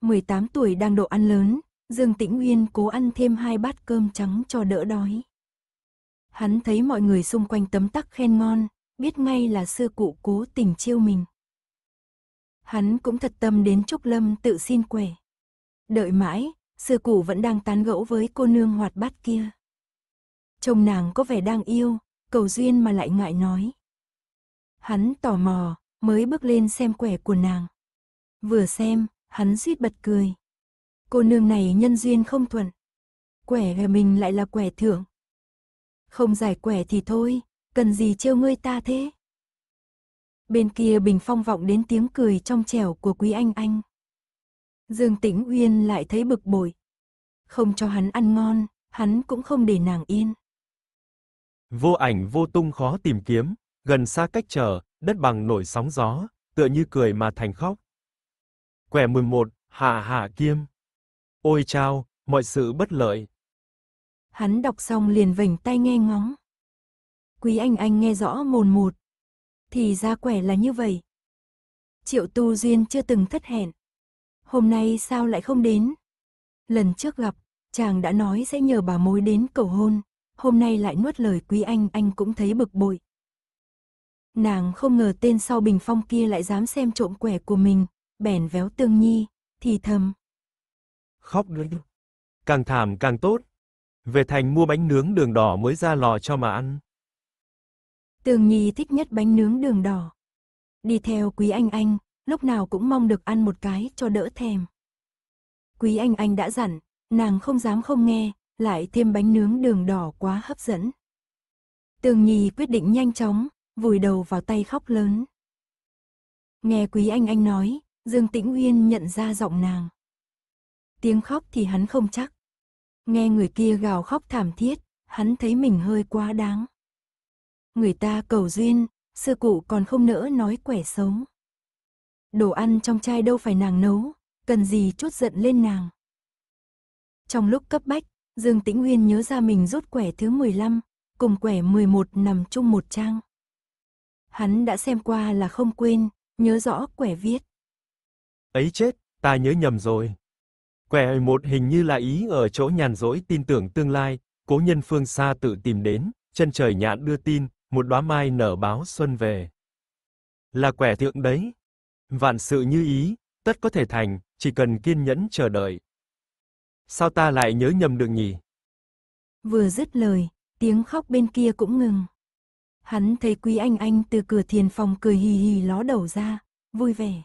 18 tuổi đang độ ăn lớn, Dương Tĩnh Nguyên cố ăn thêm hai bát cơm trắng cho đỡ đói. Hắn thấy mọi người xung quanh tấm tắc khen ngon, biết ngay là sư cụ cố tình chiêu mình hắn cũng thật tâm đến Trúc Lâm tự xin quể. Đợi mãi, sư củ vẫn đang tán gẫu với cô nương hoạt bát kia. chồng nàng có vẻ đang yêu, cầu duyên mà lại ngại nói. Hắn tò mò, mới bước lên xem quẻ của nàng. Vừa xem, hắn suýt bật cười. Cô nương này nhân duyên không thuận. Quẻ về mình lại là quẻ thưởng. Không giải quẻ thì thôi, cần gì trêu ngươi ta thế? Bên kia bình phong vọng đến tiếng cười trong trẻo của Quý Anh Anh. Dương Tĩnh Uyên lại thấy bực bội. Không cho hắn ăn ngon, hắn cũng không để nàng yên. Vô ảnh vô tung khó tìm kiếm, gần xa cách trở, đất bằng nổi sóng gió, tựa như cười mà thành khóc. Quẻ 11, Hạ Hạ Kiêm. Ôi chao, mọi sự bất lợi. Hắn đọc xong liền vểnh tay nghe ngóng. Quý anh anh nghe rõ mồn một, thì ra quẻ là như vậy. Triệu Tu Duyên chưa từng thất hẹn. Hôm nay sao lại không đến? Lần trước gặp, chàng đã nói sẽ nhờ bà mối đến cầu hôn, hôm nay lại nuốt lời quý anh, anh cũng thấy bực bội. Nàng không ngờ tên sau bình phong kia lại dám xem trộm quẻ của mình, bèn véo tương nhi, thì thầm. Khóc nữa. Càng thảm càng tốt. Về thành mua bánh nướng đường đỏ mới ra lò cho mà ăn. Tường Nhi thích nhất bánh nướng đường đỏ. Đi theo Quý Anh Anh, lúc nào cũng mong được ăn một cái cho đỡ thèm. Quý Anh Anh đã dặn, nàng không dám không nghe, lại thêm bánh nướng đường đỏ quá hấp dẫn. Tường Nhi quyết định nhanh chóng, vùi đầu vào tay khóc lớn. Nghe Quý Anh Anh nói, Dương Tĩnh Uyên nhận ra giọng nàng. Tiếng khóc thì hắn không chắc. Nghe người kia gào khóc thảm thiết, hắn thấy mình hơi quá đáng người ta cầu duyên, sư cụ còn không nỡ nói quẻ xấu. Đồ ăn trong chai đâu phải nàng nấu, cần gì chút giận lên nàng. Trong lúc cấp bách, Dương Tĩnh Nguyên nhớ ra mình rút quẻ thứ 15, cùng quẻ 11 nằm chung một trang. Hắn đã xem qua là không quên, nhớ rõ quẻ viết. Ấy chết, ta nhớ nhầm rồi. Quẻ một hình như là ý ở chỗ nhàn rỗi tin tưởng tương lai, cố nhân phương xa tự tìm đến, chân trời nhạn đưa tin, một đóa mai nở báo xuân về. Là quẻ thượng đấy. Vạn sự như ý, tất có thể thành, chỉ cần kiên nhẫn chờ đợi. Sao ta lại nhớ nhầm được nhỉ? Vừa dứt lời, tiếng khóc bên kia cũng ngừng. Hắn thấy Quý Anh Anh từ cửa thiền phòng cười hì hì ló đầu ra, vui vẻ.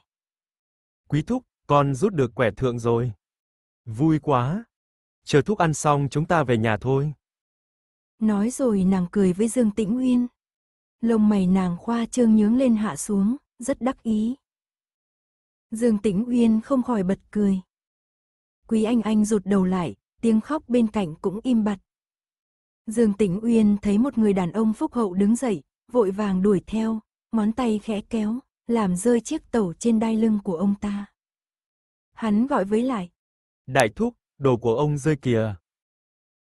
Quý Thúc, con rút được quẻ thượng rồi. Vui quá. Chờ Thúc ăn xong chúng ta về nhà thôi. Nói rồi nàng cười với Dương Tĩnh Uyên lông mày nàng khoa trương nhướng lên hạ xuống, rất đắc ý. Dương Tĩnh Uyên không khỏi bật cười. Quý Anh Anh rụt đầu lại, tiếng khóc bên cạnh cũng im bặt. Dương Tĩnh Uyên thấy một người đàn ông phúc hậu đứng dậy, vội vàng đuổi theo, ngón tay khẽ kéo, làm rơi chiếc tẩu trên đai lưng của ông ta. Hắn gọi với lại. Đại thúc, đồ của ông rơi kìa.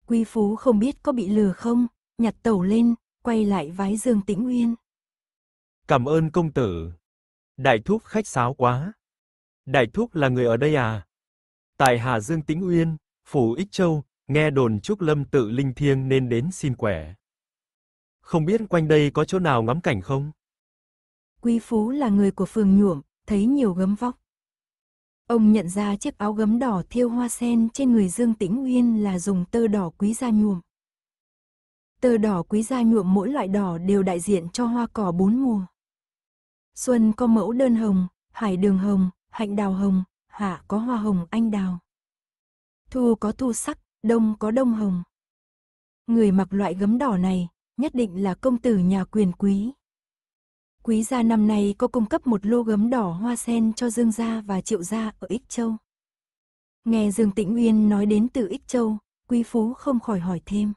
Quy Phú không biết có bị lừa không, nhặt tẩu lên, quay lại vái Dương Tĩnh Uyên. Cảm ơn công tử. Đại thúc khách sáo quá. Đại thúc là người ở đây à? Tại Hà Dương Tĩnh Uyên, phủ Ích Châu, nghe đồn Trúc Lâm tự linh thiêng nên đến xin quẻ. Không biết quanh đây có chỗ nào ngắm cảnh không? Quý Phú là người của phường nhuộm, thấy nhiều gấm vóc. Ông nhận ra chiếc áo gấm đỏ thiêu hoa sen trên người Dương Tĩnh Uyên là dùng tơ đỏ quý gia nhuộm. Tờ đỏ quý gia nhuộm mỗi loại đỏ đều đại diện cho hoa cỏ bốn mùa. Xuân có mẫu đơn hồng, hải đường hồng, hạnh đào hồng, hạ có hoa hồng anh đào. Thu có thu sắc, đông có đông hồng. Người mặc loại gấm đỏ này nhất định là công tử nhà quyền quý. Quý gia năm nay có cung cấp một lô gấm đỏ hoa sen cho Dương gia và Triệu gia ở Ích Châu. Nghe Dương Tĩnh Uyên nói đến từ Ích Châu, Quý Phú không khỏi hỏi thêm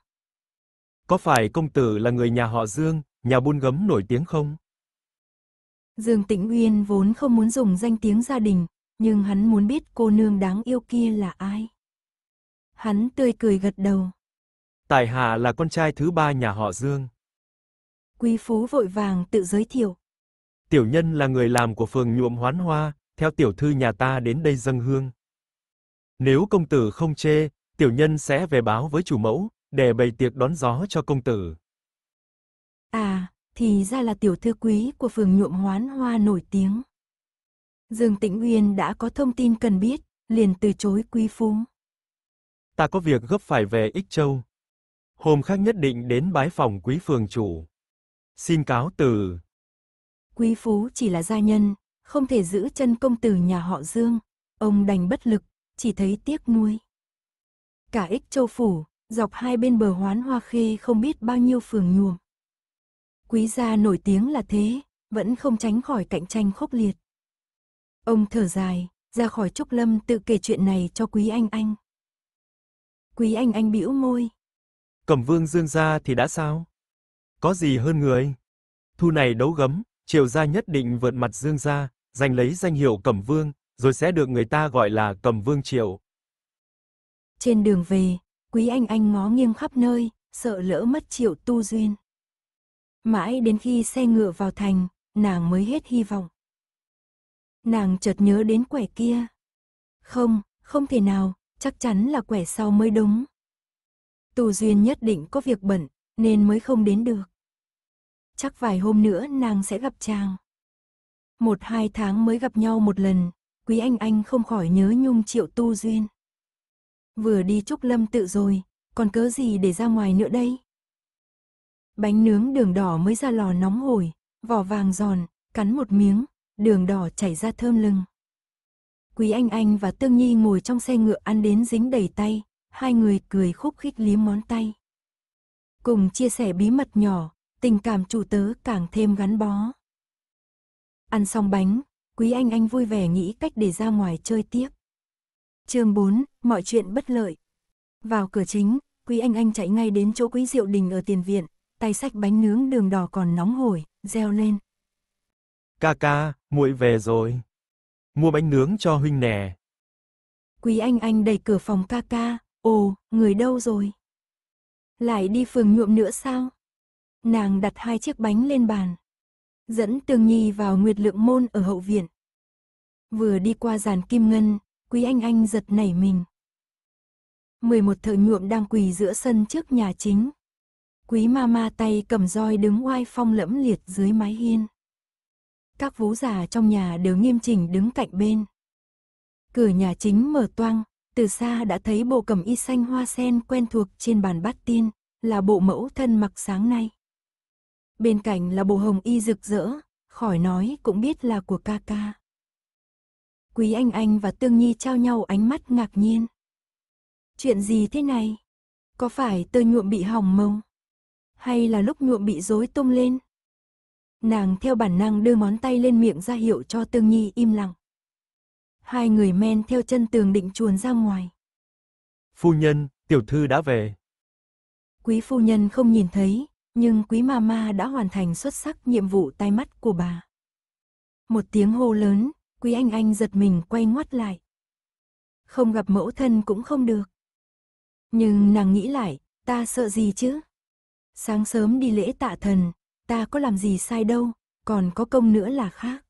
có phải công tử là người nhà họ Dương, nhà buôn gấm nổi tiếng không? Dương Tĩnh Uyên vốn không muốn dùng danh tiếng gia đình, nhưng hắn muốn biết cô nương đáng yêu kia là ai. Hắn tươi cười gật đầu. Tài hạ là con trai thứ ba nhà họ Dương. Quý phú vội vàng tự giới thiệu. Tiểu nhân là người làm của phường nhuộm hoán hoa, theo tiểu thư nhà ta đến đây dâng hương. Nếu công tử không chê, tiểu nhân sẽ về báo với chủ mẫu, để bày tiệc đón gió cho công tử. À, thì ra là tiểu thư quý của phường nhuộm hoán hoa nổi tiếng. Dương Tĩnh Uyên đã có thông tin cần biết, liền từ chối quý phú. Ta có việc gấp phải về Ích Châu. Hôm khác nhất định đến bái phòng quý phường chủ. Xin cáo từ. Quý phú chỉ là gia nhân, không thể giữ chân công tử nhà họ Dương. Ông đành bất lực, chỉ thấy tiếc nuối. Cả Ích Châu Phủ, dọc hai bên bờ hoán hoa khê không biết bao nhiêu phường nhuồm. Quý gia nổi tiếng là thế, vẫn không tránh khỏi cạnh tranh khốc liệt. Ông thở dài, ra khỏi Trúc Lâm tự kể chuyện này cho Quý Anh Anh. Quý Anh Anh bĩu môi. Cẩm vương dương gia thì đã sao? Có gì hơn người? Thu này đấu gấm, triều gia nhất định vượt mặt dương gia, giành lấy danh hiệu cẩm vương, rồi sẽ được người ta gọi là cẩm vương triều. Trên đường về, Quý Anh Anh ngó nghiêng khắp nơi, sợ lỡ mất triệu tu duyên. Mãi đến khi xe ngựa vào thành, nàng mới hết hy vọng. Nàng chợt nhớ đến quẻ kia. Không, không thể nào, chắc chắn là quẻ sau mới đúng. Tu duyên nhất định có việc bận, nên mới không đến được. Chắc vài hôm nữa nàng sẽ gặp chàng. Một hai tháng mới gặp nhau một lần, quý anh anh không khỏi nhớ nhung triệu tu duyên. Vừa đi Trúc Lâm tự rồi, còn cớ gì để ra ngoài nữa đây? Bánh nướng đường đỏ mới ra lò nóng hổi, vỏ vàng giòn, cắn một miếng, đường đỏ chảy ra thơm lừng. Quý Anh Anh và Tương Nhi ngồi trong xe ngựa ăn đến dính đầy tay, hai người cười khúc khích liếm món tay. Cùng chia sẻ bí mật nhỏ, tình cảm chủ tớ càng thêm gắn bó. Ăn xong bánh, Quý Anh Anh vui vẻ nghĩ cách để ra ngoài chơi tiếp chương 4, mọi chuyện bất lợi. Vào cửa chính, Quý Anh Anh chạy ngay đến chỗ Quý Diệu Đình ở tiền viện, tay sách bánh nướng đường đỏ còn nóng hổi, reo lên. Ca ca, muội về rồi. Mua bánh nướng cho huynh nè. Quý Anh Anh đẩy cửa phòng ca ca, ồ, người đâu rồi? Lại đi phường nhuộm nữa sao? Nàng đặt hai chiếc bánh lên bàn. Dẫn Tường Nhi vào Nguyệt Lượng Môn ở hậu viện. Vừa đi qua giàn kim ngân, Quý Anh Anh giật nảy mình. 11 thợ nhuộm đang quỳ giữa sân trước nhà chính. Quý mama tay cầm roi đứng oai phong lẫm liệt dưới mái hiên. Các vú già trong nhà đều nghiêm chỉnh đứng cạnh bên. Cửa nhà chính mở toang, từ xa đã thấy bộ cầm y xanh hoa sen quen thuộc trên bàn bát tiên, là bộ mẫu thân mặc sáng nay. Bên cạnh là bộ hồng y rực rỡ, khỏi nói cũng biết là của ca ca. Quý Anh Anh và Tương Nhi trao nhau ánh mắt ngạc nhiên. Chuyện gì thế này? Có phải tơ nhuộm bị hỏng mông? Hay là lúc nhuộm bị rối tung lên? Nàng theo bản năng đưa ngón tay lên miệng ra hiệu cho Tương Nhi im lặng. Hai người men theo chân tường định chuồn ra ngoài. Phu nhân, tiểu thư đã về. Quý phu nhân không nhìn thấy, nhưng quý ma ma đã hoàn thành xuất sắc nhiệm vụ tai mắt của bà. Một tiếng hô lớn, Quý Anh Anh giật mình quay ngoắt lại. Không gặp mẫu thân cũng không được. Nhưng nàng nghĩ lại, ta sợ gì chứ? Sáng sớm đi lễ tạ thần, ta có làm gì sai đâu, còn có công nữa là khác.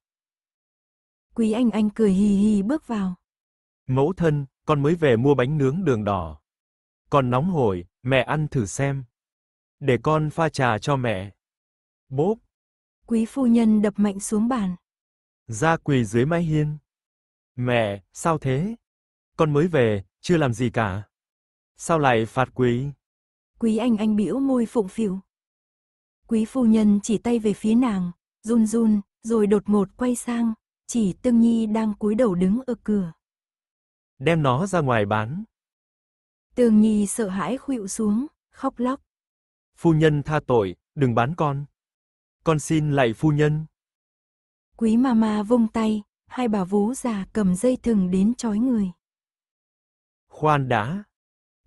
Quý Anh Anh cười hì hì bước vào. Mẫu thân, con mới về mua bánh nướng đường đỏ. Con nóng hổi, mẹ ăn thử xem. Để con pha trà cho mẹ. Bốp. Quý phu nhân đập mạnh xuống bàn ra quỳ dưới mái hiên. Mẹ, sao thế? Con mới về, chưa làm gì cả. Sao lại phạt quý? Quý anh anh bĩu môi phụng phịu. Quý phu nhân chỉ tay về phía nàng, run run, rồi đột ngột quay sang, chỉ Tương Nhi đang cúi đầu đứng ở cửa. Đem nó ra ngoài bán. Tương Nhi sợ hãi khuỵu xuống, khóc lóc. Phu nhân tha tội, đừng bán con. Con xin lạy phu nhân. Quý mama vung tay, hai bà vú già cầm dây thừng đến chói người. Khoan đã.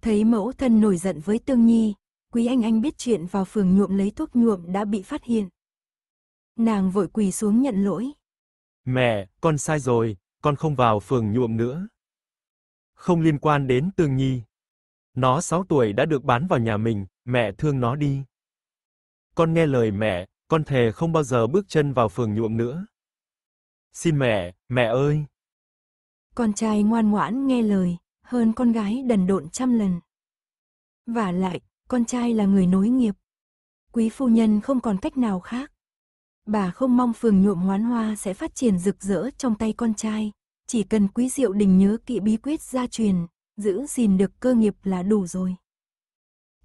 Thấy mẫu thân nổi giận với Tương Nhi, Quý Anh Anh biết chuyện vào phường nhuộm lấy thuốc nhuộm đã bị phát hiện. Nàng vội quỳ xuống nhận lỗi. Mẹ, con sai rồi, con không vào phường nhuộm nữa. Không liên quan đến Tương Nhi. Nó 6 tuổi đã được bán vào nhà mình, mẹ thương nó đi. Con nghe lời mẹ, con thề không bao giờ bước chân vào phường nhuộm nữa. Xin mẹ, mẹ ơi. Con trai ngoan ngoãn nghe lời, hơn con gái đần độn trăm lần. Và lại, con trai là người nối nghiệp. Quý phu nhân không còn cách nào khác. Bà không mong phường nhuộm hoán hoa sẽ phát triển rực rỡ trong tay con trai. Chỉ cần quý diệu đình nhớ kỵ bí quyết gia truyền, giữ gìn được cơ nghiệp là đủ rồi.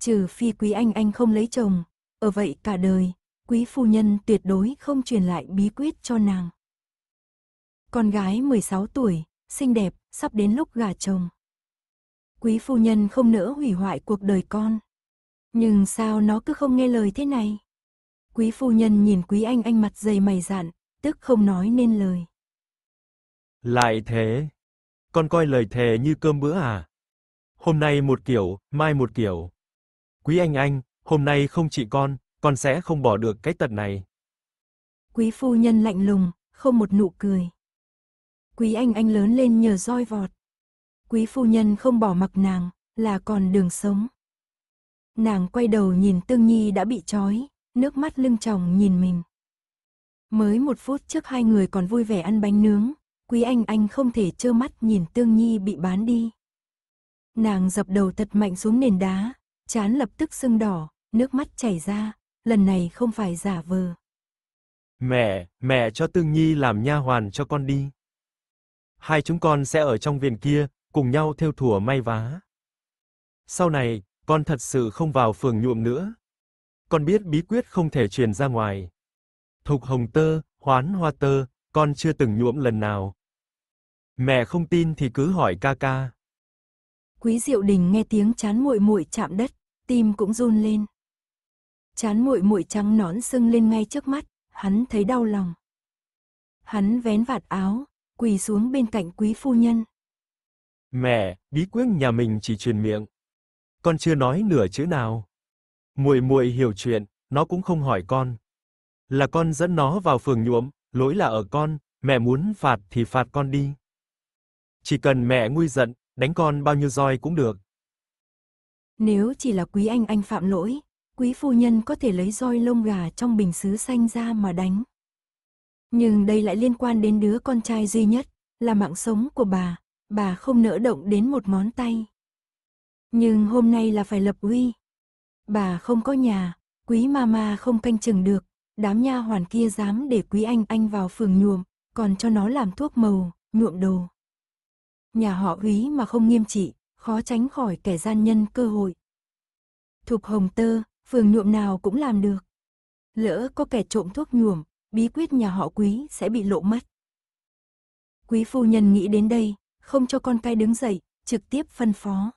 Trừ phi quý anh anh không lấy chồng, ở vậy cả đời, quý phu nhân tuyệt đối không truyền lại bí quyết cho nàng. Con gái 16 tuổi, xinh đẹp, sắp đến lúc gả chồng. Quý phu nhân không nỡ hủy hoại cuộc đời con. Nhưng sao nó cứ không nghe lời thế này? Quý phu nhân nhìn quý anh anh mặt dày mày dạn, tức không nói nên lời. Lại thế, con coi lời thề như cơm bữa à? Hôm nay một kiểu, mai một kiểu. Quý anh anh, hôm nay không chỉ con, con sẽ không bỏ được cái tật này. Quý phu nhân lạnh lùng, không một nụ cười quý anh anh lớn lên nhờ roi vọt. Quý phu nhân không bỏ mặc nàng, là còn đường sống. Nàng quay đầu nhìn Tương Nhi đã bị trói, nước mắt lưng tròng nhìn mình. Mới một phút trước hai người còn vui vẻ ăn bánh nướng, quý anh anh không thể trơ mắt nhìn Tương Nhi bị bán đi. Nàng dập đầu thật mạnh xuống nền đá, chán lập tức sưng đỏ, nước mắt chảy ra, lần này không phải giả vờ. Mẹ, mẹ cho Tương Nhi làm nha hoàn cho con đi hai chúng con sẽ ở trong viện kia, cùng nhau thêu thùa may vá. Sau này, con thật sự không vào phường nhuộm nữa. Con biết bí quyết không thể truyền ra ngoài. Thục hồng tơ, hoán hoa tơ, con chưa từng nhuộm lần nào. Mẹ không tin thì cứ hỏi ca ca. Quý Diệu Đình nghe tiếng chán muội muội chạm đất, tim cũng run lên. Chán muội muội trắng nón sưng lên ngay trước mắt, hắn thấy đau lòng. Hắn vén vạt áo, quỳ xuống bên cạnh quý phu nhân. Mẹ, bí quyết nhà mình chỉ truyền miệng. Con chưa nói nửa chữ nào. Muội muội hiểu chuyện, nó cũng không hỏi con. Là con dẫn nó vào phường nhuộm, lỗi là ở con, mẹ muốn phạt thì phạt con đi. Chỉ cần mẹ nguôi giận, đánh con bao nhiêu roi cũng được. Nếu chỉ là quý anh anh phạm lỗi, quý phu nhân có thể lấy roi lông gà trong bình sứ xanh ra mà đánh. Nhưng đây lại liên quan đến đứa con trai duy nhất, là mạng sống của bà, bà không nỡ động đến một món tay. Nhưng hôm nay là phải lập uy. Bà không có nhà, quý mama không canh chừng được, đám nha hoàn kia dám để quý anh anh vào phường nhuộm, còn cho nó làm thuốc màu, nhuộm đồ. Nhà họ quý mà không nghiêm trị, khó tránh khỏi kẻ gian nhân cơ hội. Thục hồng tơ, phường nhuộm nào cũng làm được. Lỡ có kẻ trộm thuốc nhuộm, bí quyết nhà họ quý sẽ bị lộ mất. Quý phu nhân nghĩ đến đây, không cho con cái đứng dậy, trực tiếp phân phó.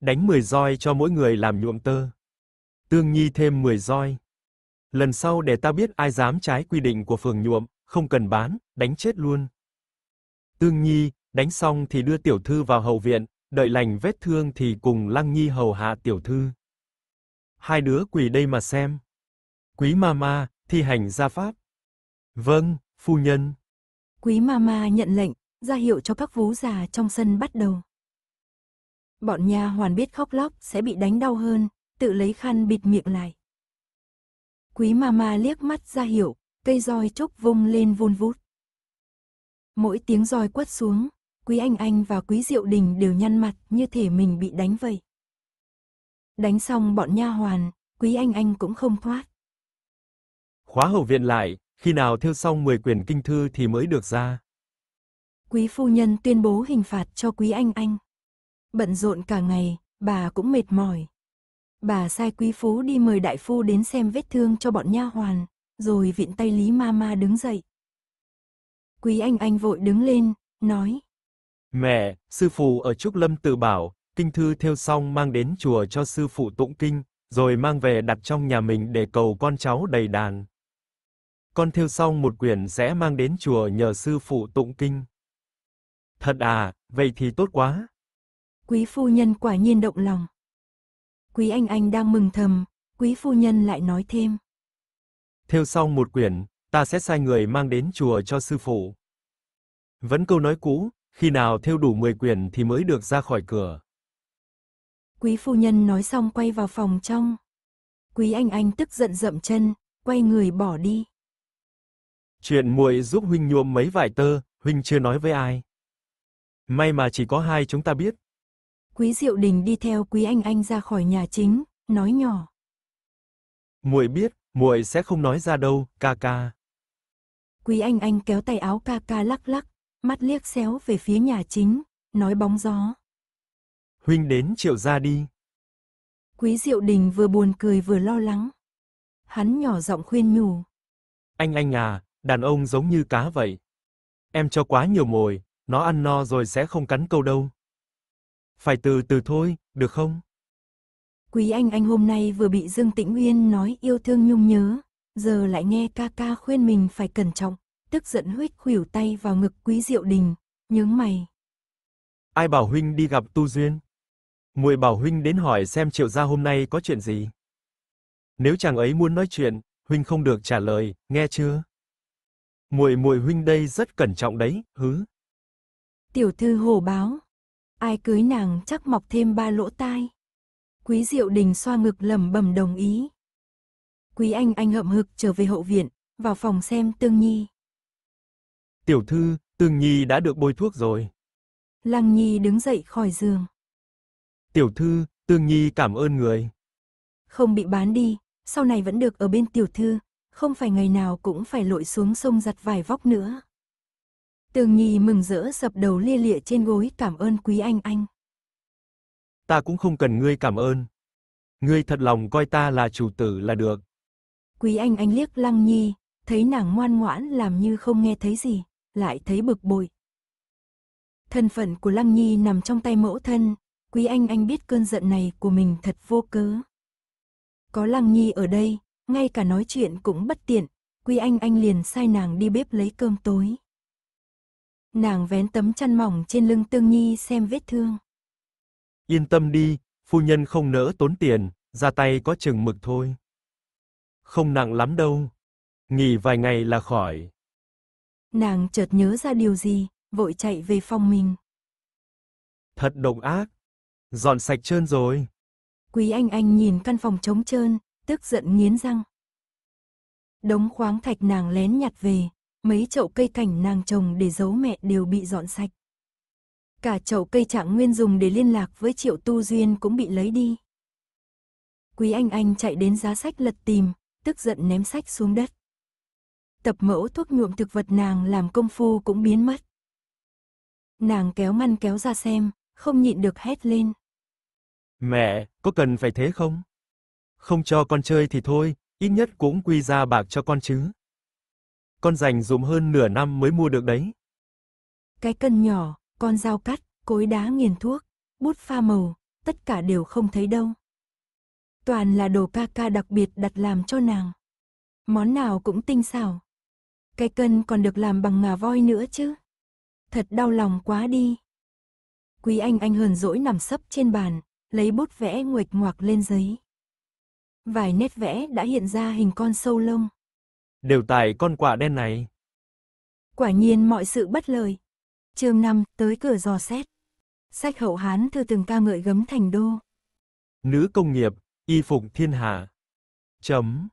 Đánh 10 roi cho mỗi người làm nhuộm tơ. Tương Nhi thêm 10 roi. Lần sau để ta biết ai dám trái quy định của phường nhuộm, không cần bán, đánh chết luôn. Tương Nhi, đánh xong thì đưa tiểu thư vào hậu viện, đợi lành vết thương thì cùng Lăng Nhi hầu hạ tiểu thư. Hai đứa quỳ đây mà xem. Quý mama, thi hành gia pháp. Vâng, phu nhân. Quý mama nhận lệnh, ra hiệu cho các vú già trong sân bắt đầu. Bọn nha hoàn biết khóc lóc sẽ bị đánh đau hơn, tự lấy khăn bịt miệng lại. Quý mama liếc mắt ra hiệu, cây roi chốc vung lên vun vút. Mỗi tiếng roi quất xuống, quý anh anh và quý diệu đình đều nhăn mặt như thể mình bị đánh vậy. Đánh xong bọn nha hoàn, quý anh anh cũng không thoát khóa hậu viện lại, khi nào thiêu xong 10 quyển kinh thư thì mới được ra. Quý phu nhân tuyên bố hình phạt cho quý anh anh. Bận rộn cả ngày, bà cũng mệt mỏi. Bà sai quý phú đi mời đại phu đến xem vết thương cho bọn nha hoàn, rồi viện tay Lý ma ma đứng dậy. Quý anh anh vội đứng lên, nói. Mẹ, sư phụ ở Trúc Lâm tự bảo, kinh thư theo xong mang đến chùa cho sư phụ tụng kinh, rồi mang về đặt trong nhà mình để cầu con cháu đầy đàn con theo xong một quyển sẽ mang đến chùa nhờ sư phụ tụng kinh. Thật à, vậy thì tốt quá. Quý phu nhân quả nhiên động lòng. Quý anh anh đang mừng thầm, quý phu nhân lại nói thêm. Theo xong một quyển, ta sẽ sai người mang đến chùa cho sư phụ. Vẫn câu nói cũ, khi nào theo đủ 10 quyển thì mới được ra khỏi cửa. Quý phu nhân nói xong quay vào phòng trong. Quý anh anh tức giận dậm chân, quay người bỏ đi. Chuyện muội giúp huynh nhuộm mấy vải tơ, huynh chưa nói với ai. May mà chỉ có hai chúng ta biết. Quý Diệu Đình đi theo Quý Anh Anh ra khỏi nhà chính, nói nhỏ. Muội biết, muội sẽ không nói ra đâu, ca ca. Quý Anh Anh kéo tay áo ca ca lắc lắc, mắt liếc xéo về phía nhà chính, nói bóng gió. Huynh đến triệu ra đi. Quý Diệu Đình vừa buồn cười vừa lo lắng. Hắn nhỏ giọng khuyên nhủ. Anh anh à, Đàn ông giống như cá vậy. Em cho quá nhiều mồi, nó ăn no rồi sẽ không cắn câu đâu. Phải từ từ thôi, được không? Quý anh anh hôm nay vừa bị Dương Tĩnh Uyên nói yêu thương nhung nhớ, giờ lại nghe ca ca khuyên mình phải cẩn trọng, tức giận huýt khuỷu tay vào ngực Quý Diệu Đình, nhướng mày. Ai bảo huynh đi gặp Tu Duyên? Muội bảo huynh đến hỏi xem Triệu gia hôm nay có chuyện gì. Nếu chàng ấy muốn nói chuyện, huynh không được trả lời, nghe chưa? Muội muội huynh đây rất cẩn trọng đấy, hứ. Tiểu thư hồ báo, ai cưới nàng chắc mọc thêm ba lỗ tai. Quý Diệu Đình xoa ngực lẩm bẩm đồng ý. Quý Anh Anh hậm hực trở về hậu viện, vào phòng xem Tương Nhi. Tiểu thư, Tương Nhi đã được bôi thuốc rồi. Lăng Nhi đứng dậy khỏi giường. Tiểu thư, Tương Nhi cảm ơn người. Không bị bán đi, sau này vẫn được ở bên tiểu thư, không phải ngày nào cũng phải lội xuống sông giặt vải vóc nữa. Tường Nhi mừng rỡ sập đầu lia lịa trên gối cảm ơn quý anh anh. Ta cũng không cần ngươi cảm ơn. Ngươi thật lòng coi ta là chủ tử là được. Quý anh anh liếc Lăng Nhi, thấy nàng ngoan ngoãn làm như không nghe thấy gì, lại thấy bực bội. Thân phận của Lăng Nhi nằm trong tay mẫu thân, quý anh anh biết cơn giận này của mình thật vô cớ. Có Lăng Nhi ở đây, ngay cả nói chuyện cũng bất tiện, Quy Anh Anh liền sai nàng đi bếp lấy cơm tối. Nàng vén tấm chăn mỏng trên lưng Tương Nhi xem vết thương. Yên tâm đi, phu nhân không nỡ tốn tiền, ra tay có chừng mực thôi. Không nặng lắm đâu, nghỉ vài ngày là khỏi. Nàng chợt nhớ ra điều gì, vội chạy về phòng mình. Thật độc ác, dọn sạch trơn rồi. Quý Anh Anh nhìn căn phòng trống trơn, tức giận nghiến răng. Đống khoáng thạch nàng lén nhặt về, mấy chậu cây cảnh nàng trồng để giấu mẹ đều bị dọn sạch. Cả chậu cây trạng nguyên dùng để liên lạc với triệu tu duyên cũng bị lấy đi. Quý Anh Anh chạy đến giá sách lật tìm, tức giận ném sách xuống đất. Tập mẫu thuốc nhuộm thực vật nàng làm công phu cũng biến mất. Nàng kéo ngăn kéo ra xem, không nhịn được hét lên. Mẹ, có cần phải thế không? Không cho con chơi thì thôi, ít nhất cũng quy ra bạc cho con chứ. Con dành dụm hơn nửa năm mới mua được đấy. Cái cân nhỏ, con dao cắt, cối đá nghiền thuốc, bút pha màu, tất cả đều không thấy đâu. Toàn là đồ ca ca đặc biệt đặt làm cho nàng. Món nào cũng tinh xảo. Cái cân còn được làm bằng ngà voi nữa chứ. Thật đau lòng quá đi. Quý anh anh hờn dỗi nằm sấp trên bàn, lấy bút vẽ nguệch ngoạc lên giấy. Vài nét vẽ đã hiện ra hình con sâu lông. Đều tại con quả đen này. Quả nhiên mọi sự bất lời. chương năm tới cửa dò xét. Sách hậu Hán thư từng ca ngợi gấm thành đô. Nữ công nghiệp, y phục thiên hạ. Chấm.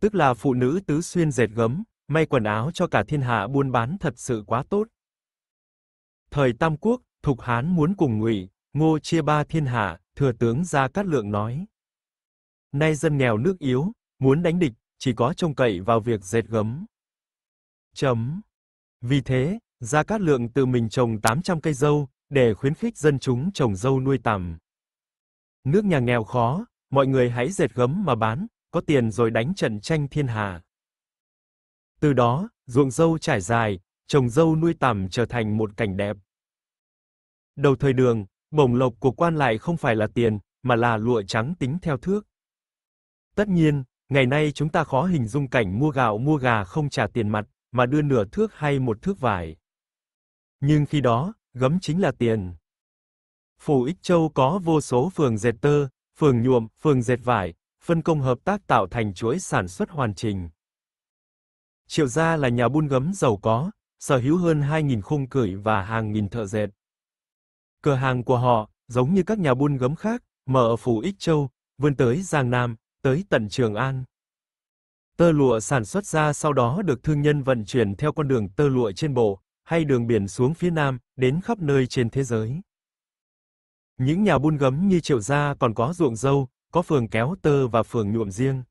Tức là phụ nữ tứ xuyên dệt gấm, may quần áo cho cả thiên hạ buôn bán thật sự quá tốt. Thời Tam Quốc, Thục Hán muốn cùng ngụy, Ngô chia ba thiên hạ, thừa tướng Gia Cát Lượng nói, Nay dân nghèo nước yếu, muốn đánh địch, chỉ có trông cậy vào việc dệt gấm. Chấm. Vì thế, Gia Cát Lượng tự mình trồng 800 cây dâu, để khuyến khích dân chúng trồng dâu nuôi tằm. Nước nhà nghèo khó, mọi người hãy dệt gấm mà bán, có tiền rồi đánh trận tranh thiên hạ. Từ đó, ruộng dâu trải dài, trồng dâu nuôi tằm trở thành một cảnh đẹp. Đầu thời Đường, bổng lộc của quan lại không phải là tiền, mà là lụa trắng tính theo thước. Tất nhiên, ngày nay chúng ta khó hình dung cảnh mua gạo mua gà không trả tiền mặt, mà đưa nửa thước hay một thước vải. Nhưng khi đó, gấm chính là tiền. Phủ Ích Châu có vô số phường dệt tơ, phường nhuộm, phường dệt vải, phân công hợp tác tạo thành chuỗi sản xuất hoàn chỉnh. Triệu gia là nhà buôn gấm giàu có, sở hữu hơn 2.000 khung cửi và hàng nghìn thợ dệt. Cửa hàng của họ, giống như các nhà buôn gấm khác, mở ở Phủ Ích Châu, vươn tới Giang Nam, tới tận Trường An. Tơ lụa sản xuất ra sau đó được thương nhân vận chuyển theo con đường tơ lụa trên bộ hay đường biển xuống phía Nam, đến khắp nơi trên thế giới. Những nhà buôn gấm như Triệu Gia còn có ruộng dâu, có phường kéo tơ và phường nhuộm riêng.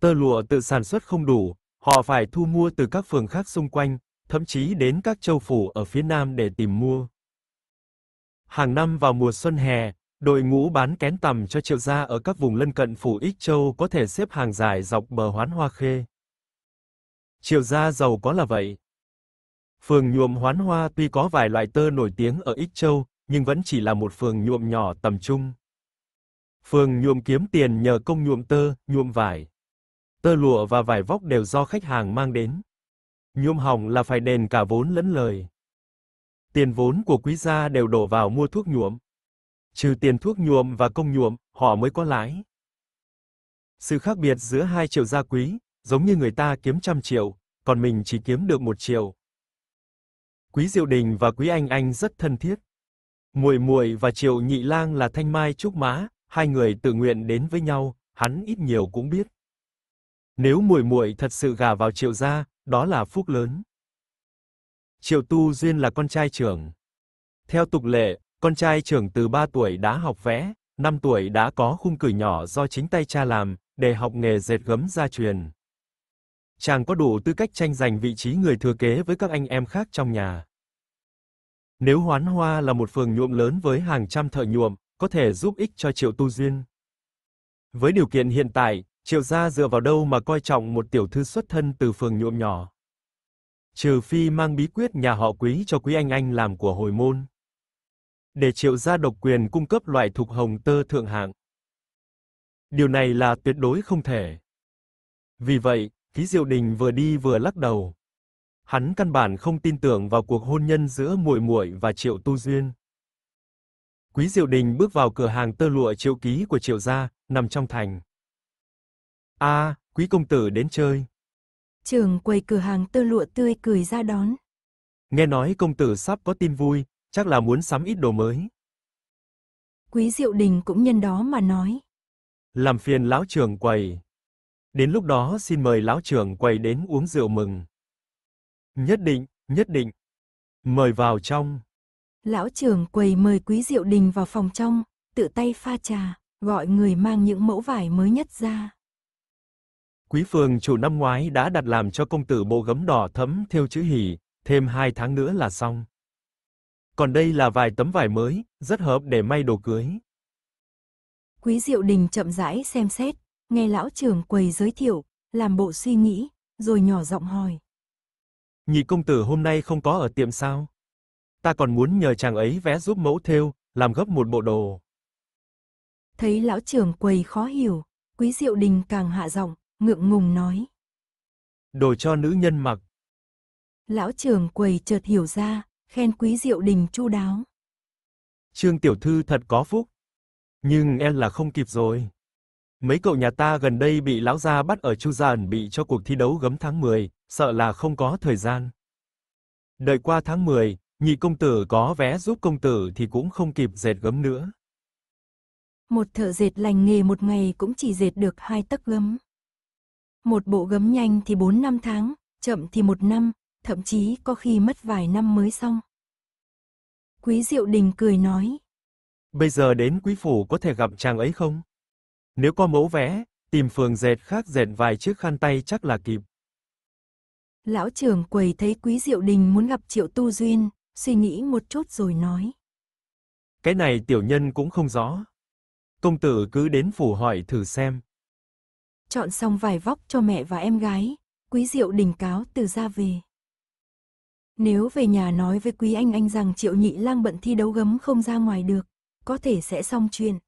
Tơ lụa tự sản xuất không đủ, họ phải thu mua từ các phường khác xung quanh, thậm chí đến các châu phủ ở phía Nam để tìm mua. Hàng năm vào mùa xuân hè, Đội ngũ bán kén tằm cho triệu gia ở các vùng lân cận phủ Ích Châu có thể xếp hàng dài dọc bờ hoán hoa khê. Triệu gia giàu có là vậy. Phường nhuộm hoán hoa tuy có vài loại tơ nổi tiếng ở Ích Châu, nhưng vẫn chỉ là một phường nhuộm nhỏ tầm trung. Phường nhuộm kiếm tiền nhờ công nhuộm tơ, nhuộm vải. Tơ lụa và vải vóc đều do khách hàng mang đến. Nhuộm hỏng là phải đền cả vốn lẫn lời. Tiền vốn của quý gia đều đổ vào mua thuốc nhuộm. Trừ tiền thuốc nhuộm và công nhuộm, họ mới có lãi. Sự khác biệt giữa hai triệu gia quý, giống như người ta kiếm trăm triệu, còn mình chỉ kiếm được một triệu. Quý Diệu Đình và Quý Anh Anh rất thân thiết. Muội muội và Triệu Nhị Lang là thanh mai trúc mã, hai người tự nguyện đến với nhau, hắn ít nhiều cũng biết. Nếu muội muội thật sự gả vào Triệu gia, đó là phúc lớn. Triệu Tu Duyên là con trai trưởng. Theo tục lệ, con trai trưởng từ 3 tuổi đã học vẽ, 5 tuổi đã có khung cửi nhỏ do chính tay cha làm, để học nghề dệt gấm gia truyền. Chàng có đủ tư cách tranh giành vị trí người thừa kế với các anh em khác trong nhà. Nếu Hoán Hoa là một phường nhuộm lớn với hàng trăm thợ nhuộm, có thể giúp ích cho Triệu Tu Duyên. Với điều kiện hiện tại, Triệu gia dựa vào đâu mà coi trọng một tiểu thư xuất thân từ phường nhuộm nhỏ. Trừ phi mang bí quyết nhà họ Quý cho Quý Anh Anh làm của hồi môn để Triệu gia độc quyền cung cấp loại thuộc hồng tơ thượng hạng. Điều này là tuyệt đối không thể. Vì vậy, Ký Diệu Đình vừa đi vừa lắc đầu. Hắn căn bản không tin tưởng vào cuộc hôn nhân giữa muội muội và Triệu Tu Duyên. Quý Diệu Đình bước vào cửa hàng tơ lụa Triệu Ký của Triệu gia, nằm trong thành. A, quý công tử đến chơi. Trưởng quầy cửa hàng tơ lụa tươi cười ra đón. Nghe nói công tử sắp có tin vui, chắc là muốn sắm ít đồ mới. Quý Diệu Đình cũng nhân đó mà nói. Làm phiền lão trưởng quầy. Đến lúc đó xin mời lão trưởng quầy đến uống rượu mừng. Nhất định, nhất định. Mời vào trong. Lão trưởng quầy mời Quý Diệu Đình vào phòng trong, tự tay pha trà, gọi người mang những mẫu vải mới nhất ra. Quý phường chủ năm ngoái đã đặt làm cho công tử bộ gấm đỏ thấm theo chữ hỉ, thêm hai tháng nữa là xong còn đây là vài tấm vải mới, rất hợp để may đồ cưới. Quý Diệu Đình chậm rãi xem xét, nghe lão trưởng quầy giới thiệu, làm bộ suy nghĩ, rồi nhỏ giọng hỏi. Nhị công tử hôm nay không có ở tiệm sao? Ta còn muốn nhờ chàng ấy vẽ giúp mẫu thêu, làm gấp một bộ đồ. Thấy lão trưởng quầy khó hiểu, Quý Diệu Đình càng hạ giọng, ngượng ngùng nói. Đồ cho nữ nhân mặc. Lão trưởng quầy chợt hiểu ra, khen quý diệu đình chu đáo. Trương tiểu thư thật có phúc. Nhưng em là không kịp rồi. Mấy cậu nhà ta gần đây bị lão gia bắt ở Chu gia ẩn bị cho cuộc thi đấu gấm tháng 10, sợ là không có thời gian. Đợi qua tháng 10, nhị công tử có vé giúp công tử thì cũng không kịp dệt gấm nữa. Một thợ dệt lành nghề một ngày cũng chỉ dệt được hai tấc gấm. Một bộ gấm nhanh thì 4 năm tháng, chậm thì một năm, thậm chí có khi mất vài năm mới xong. Quý Diệu Đình cười nói. Bây giờ đến quý phủ có thể gặp chàng ấy không? Nếu có mẫu vẽ, tìm phường dệt khác dệt vài chiếc khăn tay chắc là kịp. Lão trưởng quầy thấy Quý Diệu Đình muốn gặp Triệu Tu Duyên, suy nghĩ một chút rồi nói. Cái này tiểu nhân cũng không rõ. Công tử cứ đến phủ hỏi thử xem. Chọn xong vài vóc cho mẹ và em gái, Quý Diệu Đình cáo từ ra về. Nếu về nhà nói với Quý Anh Anh rằng Triệu Nhị Lang bận thi đấu gấm không ra ngoài được, có thể sẽ xong chuyện.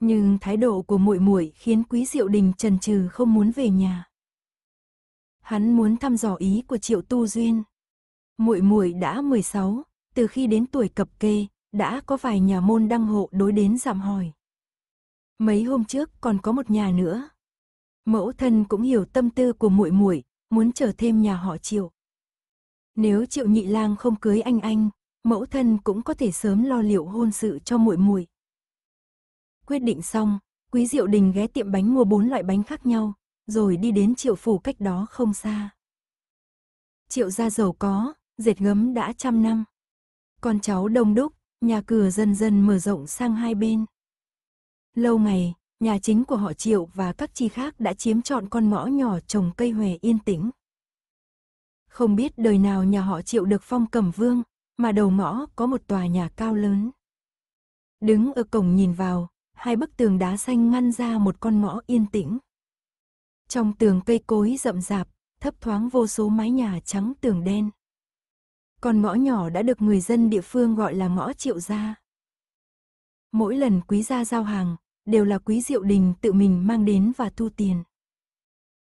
Nhưng thái độ của muội muội khiến Quý Diệu Đình trần trừ không muốn về nhà. Hắn muốn thăm dò ý của Triệu Tu Duyên. Muội muội đã 16, từ khi đến tuổi cập kê, đã có vài nhà môn đăng hộ đối đến giảm hỏi. Mấy hôm trước còn có một nhà nữa. Mẫu thân cũng hiểu tâm tư của muội muội, muốn chờ thêm nhà họ Triệu. Nếu Triệu Nhị Lang không cưới anh anh, mẫu thân cũng có thể sớm lo liệu hôn sự cho muội muội. Quyết định xong, Quý Diệu Đình ghé tiệm bánh mua bốn loại bánh khác nhau, rồi đi đến Triệu phủ cách đó không xa. Triệu gia giàu có, dệt gấm đã trăm năm. Con cháu đông đúc, nhà cửa dần dần mở rộng sang hai bên. Lâu ngày, nhà chính của họ Triệu và các chi khác đã chiếm trọn con ngõ nhỏ trồng cây hòe yên tĩnh. Không biết đời nào nhà họ chịu được phong cẩm vương, mà đầu ngõ có một tòa nhà cao lớn. Đứng ở cổng nhìn vào, hai bức tường đá xanh ngăn ra một con ngõ yên tĩnh. Trong tường cây cối rậm rạp, thấp thoáng vô số mái nhà trắng tường đen. Còn ngõ nhỏ đã được người dân địa phương gọi là ngõ triệu gia. Mỗi lần quý gia giao hàng, đều là quý diệu đình tự mình mang đến và thu tiền.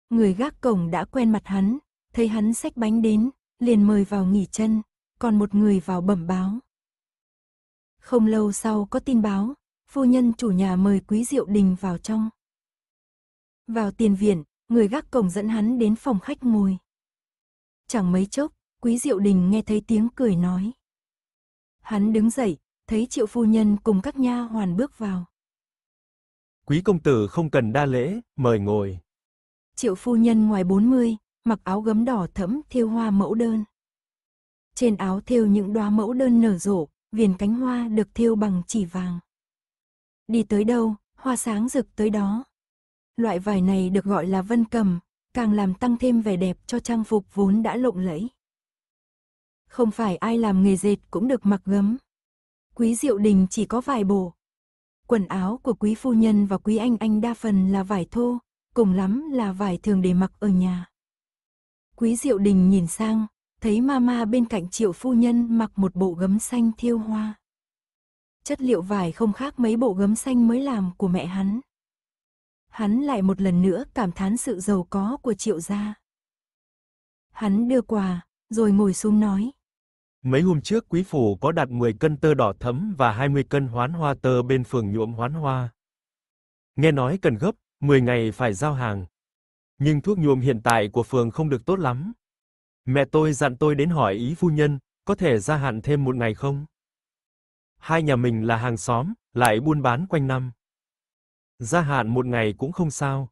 Người gác cổng đã quen mặt hắn, thấy hắn xách bánh đến, liền mời vào nghỉ chân, còn một người vào bẩm báo. Không lâu sau có tin báo, phu nhân chủ nhà mời Quý Diệu Đình vào trong. Vào tiền viện, người gác cổng dẫn hắn đến phòng khách ngồi. Chẳng mấy chốc, Quý Diệu Đình nghe thấy tiếng cười nói. Hắn đứng dậy, thấy triệu phu nhân cùng các nha hoàn bước vào. Quý công tử không cần đa lễ, mời ngồi. Triệu phu nhân ngoài 40, mặc áo gấm đỏ thẫm thêu hoa mẫu đơn. Trên áo thêu những đóa mẫu đơn nở rộ, viền cánh hoa được thêu bằng chỉ vàng. Đi tới đâu, hoa sáng rực tới đó. Loại vải này được gọi là vân cầm, càng làm tăng thêm vẻ đẹp cho trang phục vốn đã lộng lẫy. Không phải ai làm nghề dệt cũng được mặc gấm. Quý Diệu Đình chỉ có vài bộ. Quần áo của quý phu nhân và quý anh anh đa phần là vải thô, cùng lắm là vải thường để mặc ở nhà. Quý Diệu Đình nhìn sang, thấy mama bên cạnh triệu phu nhân mặc một bộ gấm xanh thiêu hoa. Chất liệu vải không khác mấy bộ gấm xanh mới làm của mẹ hắn. Hắn lại một lần nữa cảm thán sự giàu có của triệu gia. Hắn đưa quà, rồi ngồi xuống nói. Mấy hôm trước quý phủ có đặt 10 cân tơ đỏ thấm và 20 cân hoán hoa tơ bên phường nhuộm hoán hoa. Nghe nói cần gấp, 10 ngày phải giao hàng, nhưng thuốc nhuộm hiện tại của phường không được tốt lắm. Mẹ tôi dặn tôi đến hỏi ý phu nhân, có thể gia hạn thêm một ngày không? Hai nhà mình là hàng xóm, lại buôn bán quanh năm. Gia hạn một ngày cũng không sao.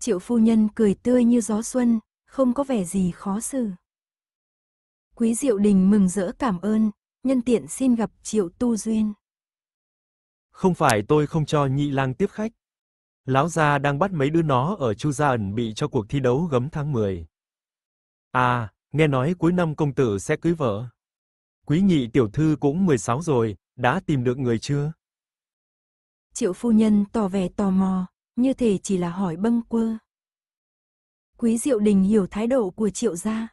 Triệu phu nhân cười tươi như gió xuân, không có vẻ gì khó xử. Quý Diệu Đình mừng rỡ cảm ơn, nhân tiện xin gặp Triệu Tu Duyên. Không phải tôi không cho nhị lang tiếp khách. Lão gia đang bắt mấy đứa nó ở Chu Gia ẩn bị cho cuộc thi đấu gấm tháng 10. À, nghe nói cuối năm công tử sẽ cưới vợ. Quý nhị tiểu thư cũng 16 rồi, đã tìm được người chưa? Triệu phu nhân tỏ vẻ tò mò, như thể chỉ là hỏi bâng quơ. Quý Diệu Đình hiểu thái độ của Triệu gia.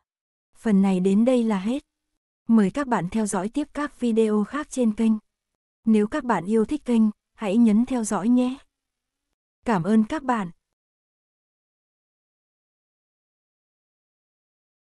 Phần này đến đây là hết. Mời các bạn theo dõi tiếp các video khác trên kênh. Nếu các bạn yêu thích kênh, hãy nhấn theo dõi nhé. Cảm ơn các bạn.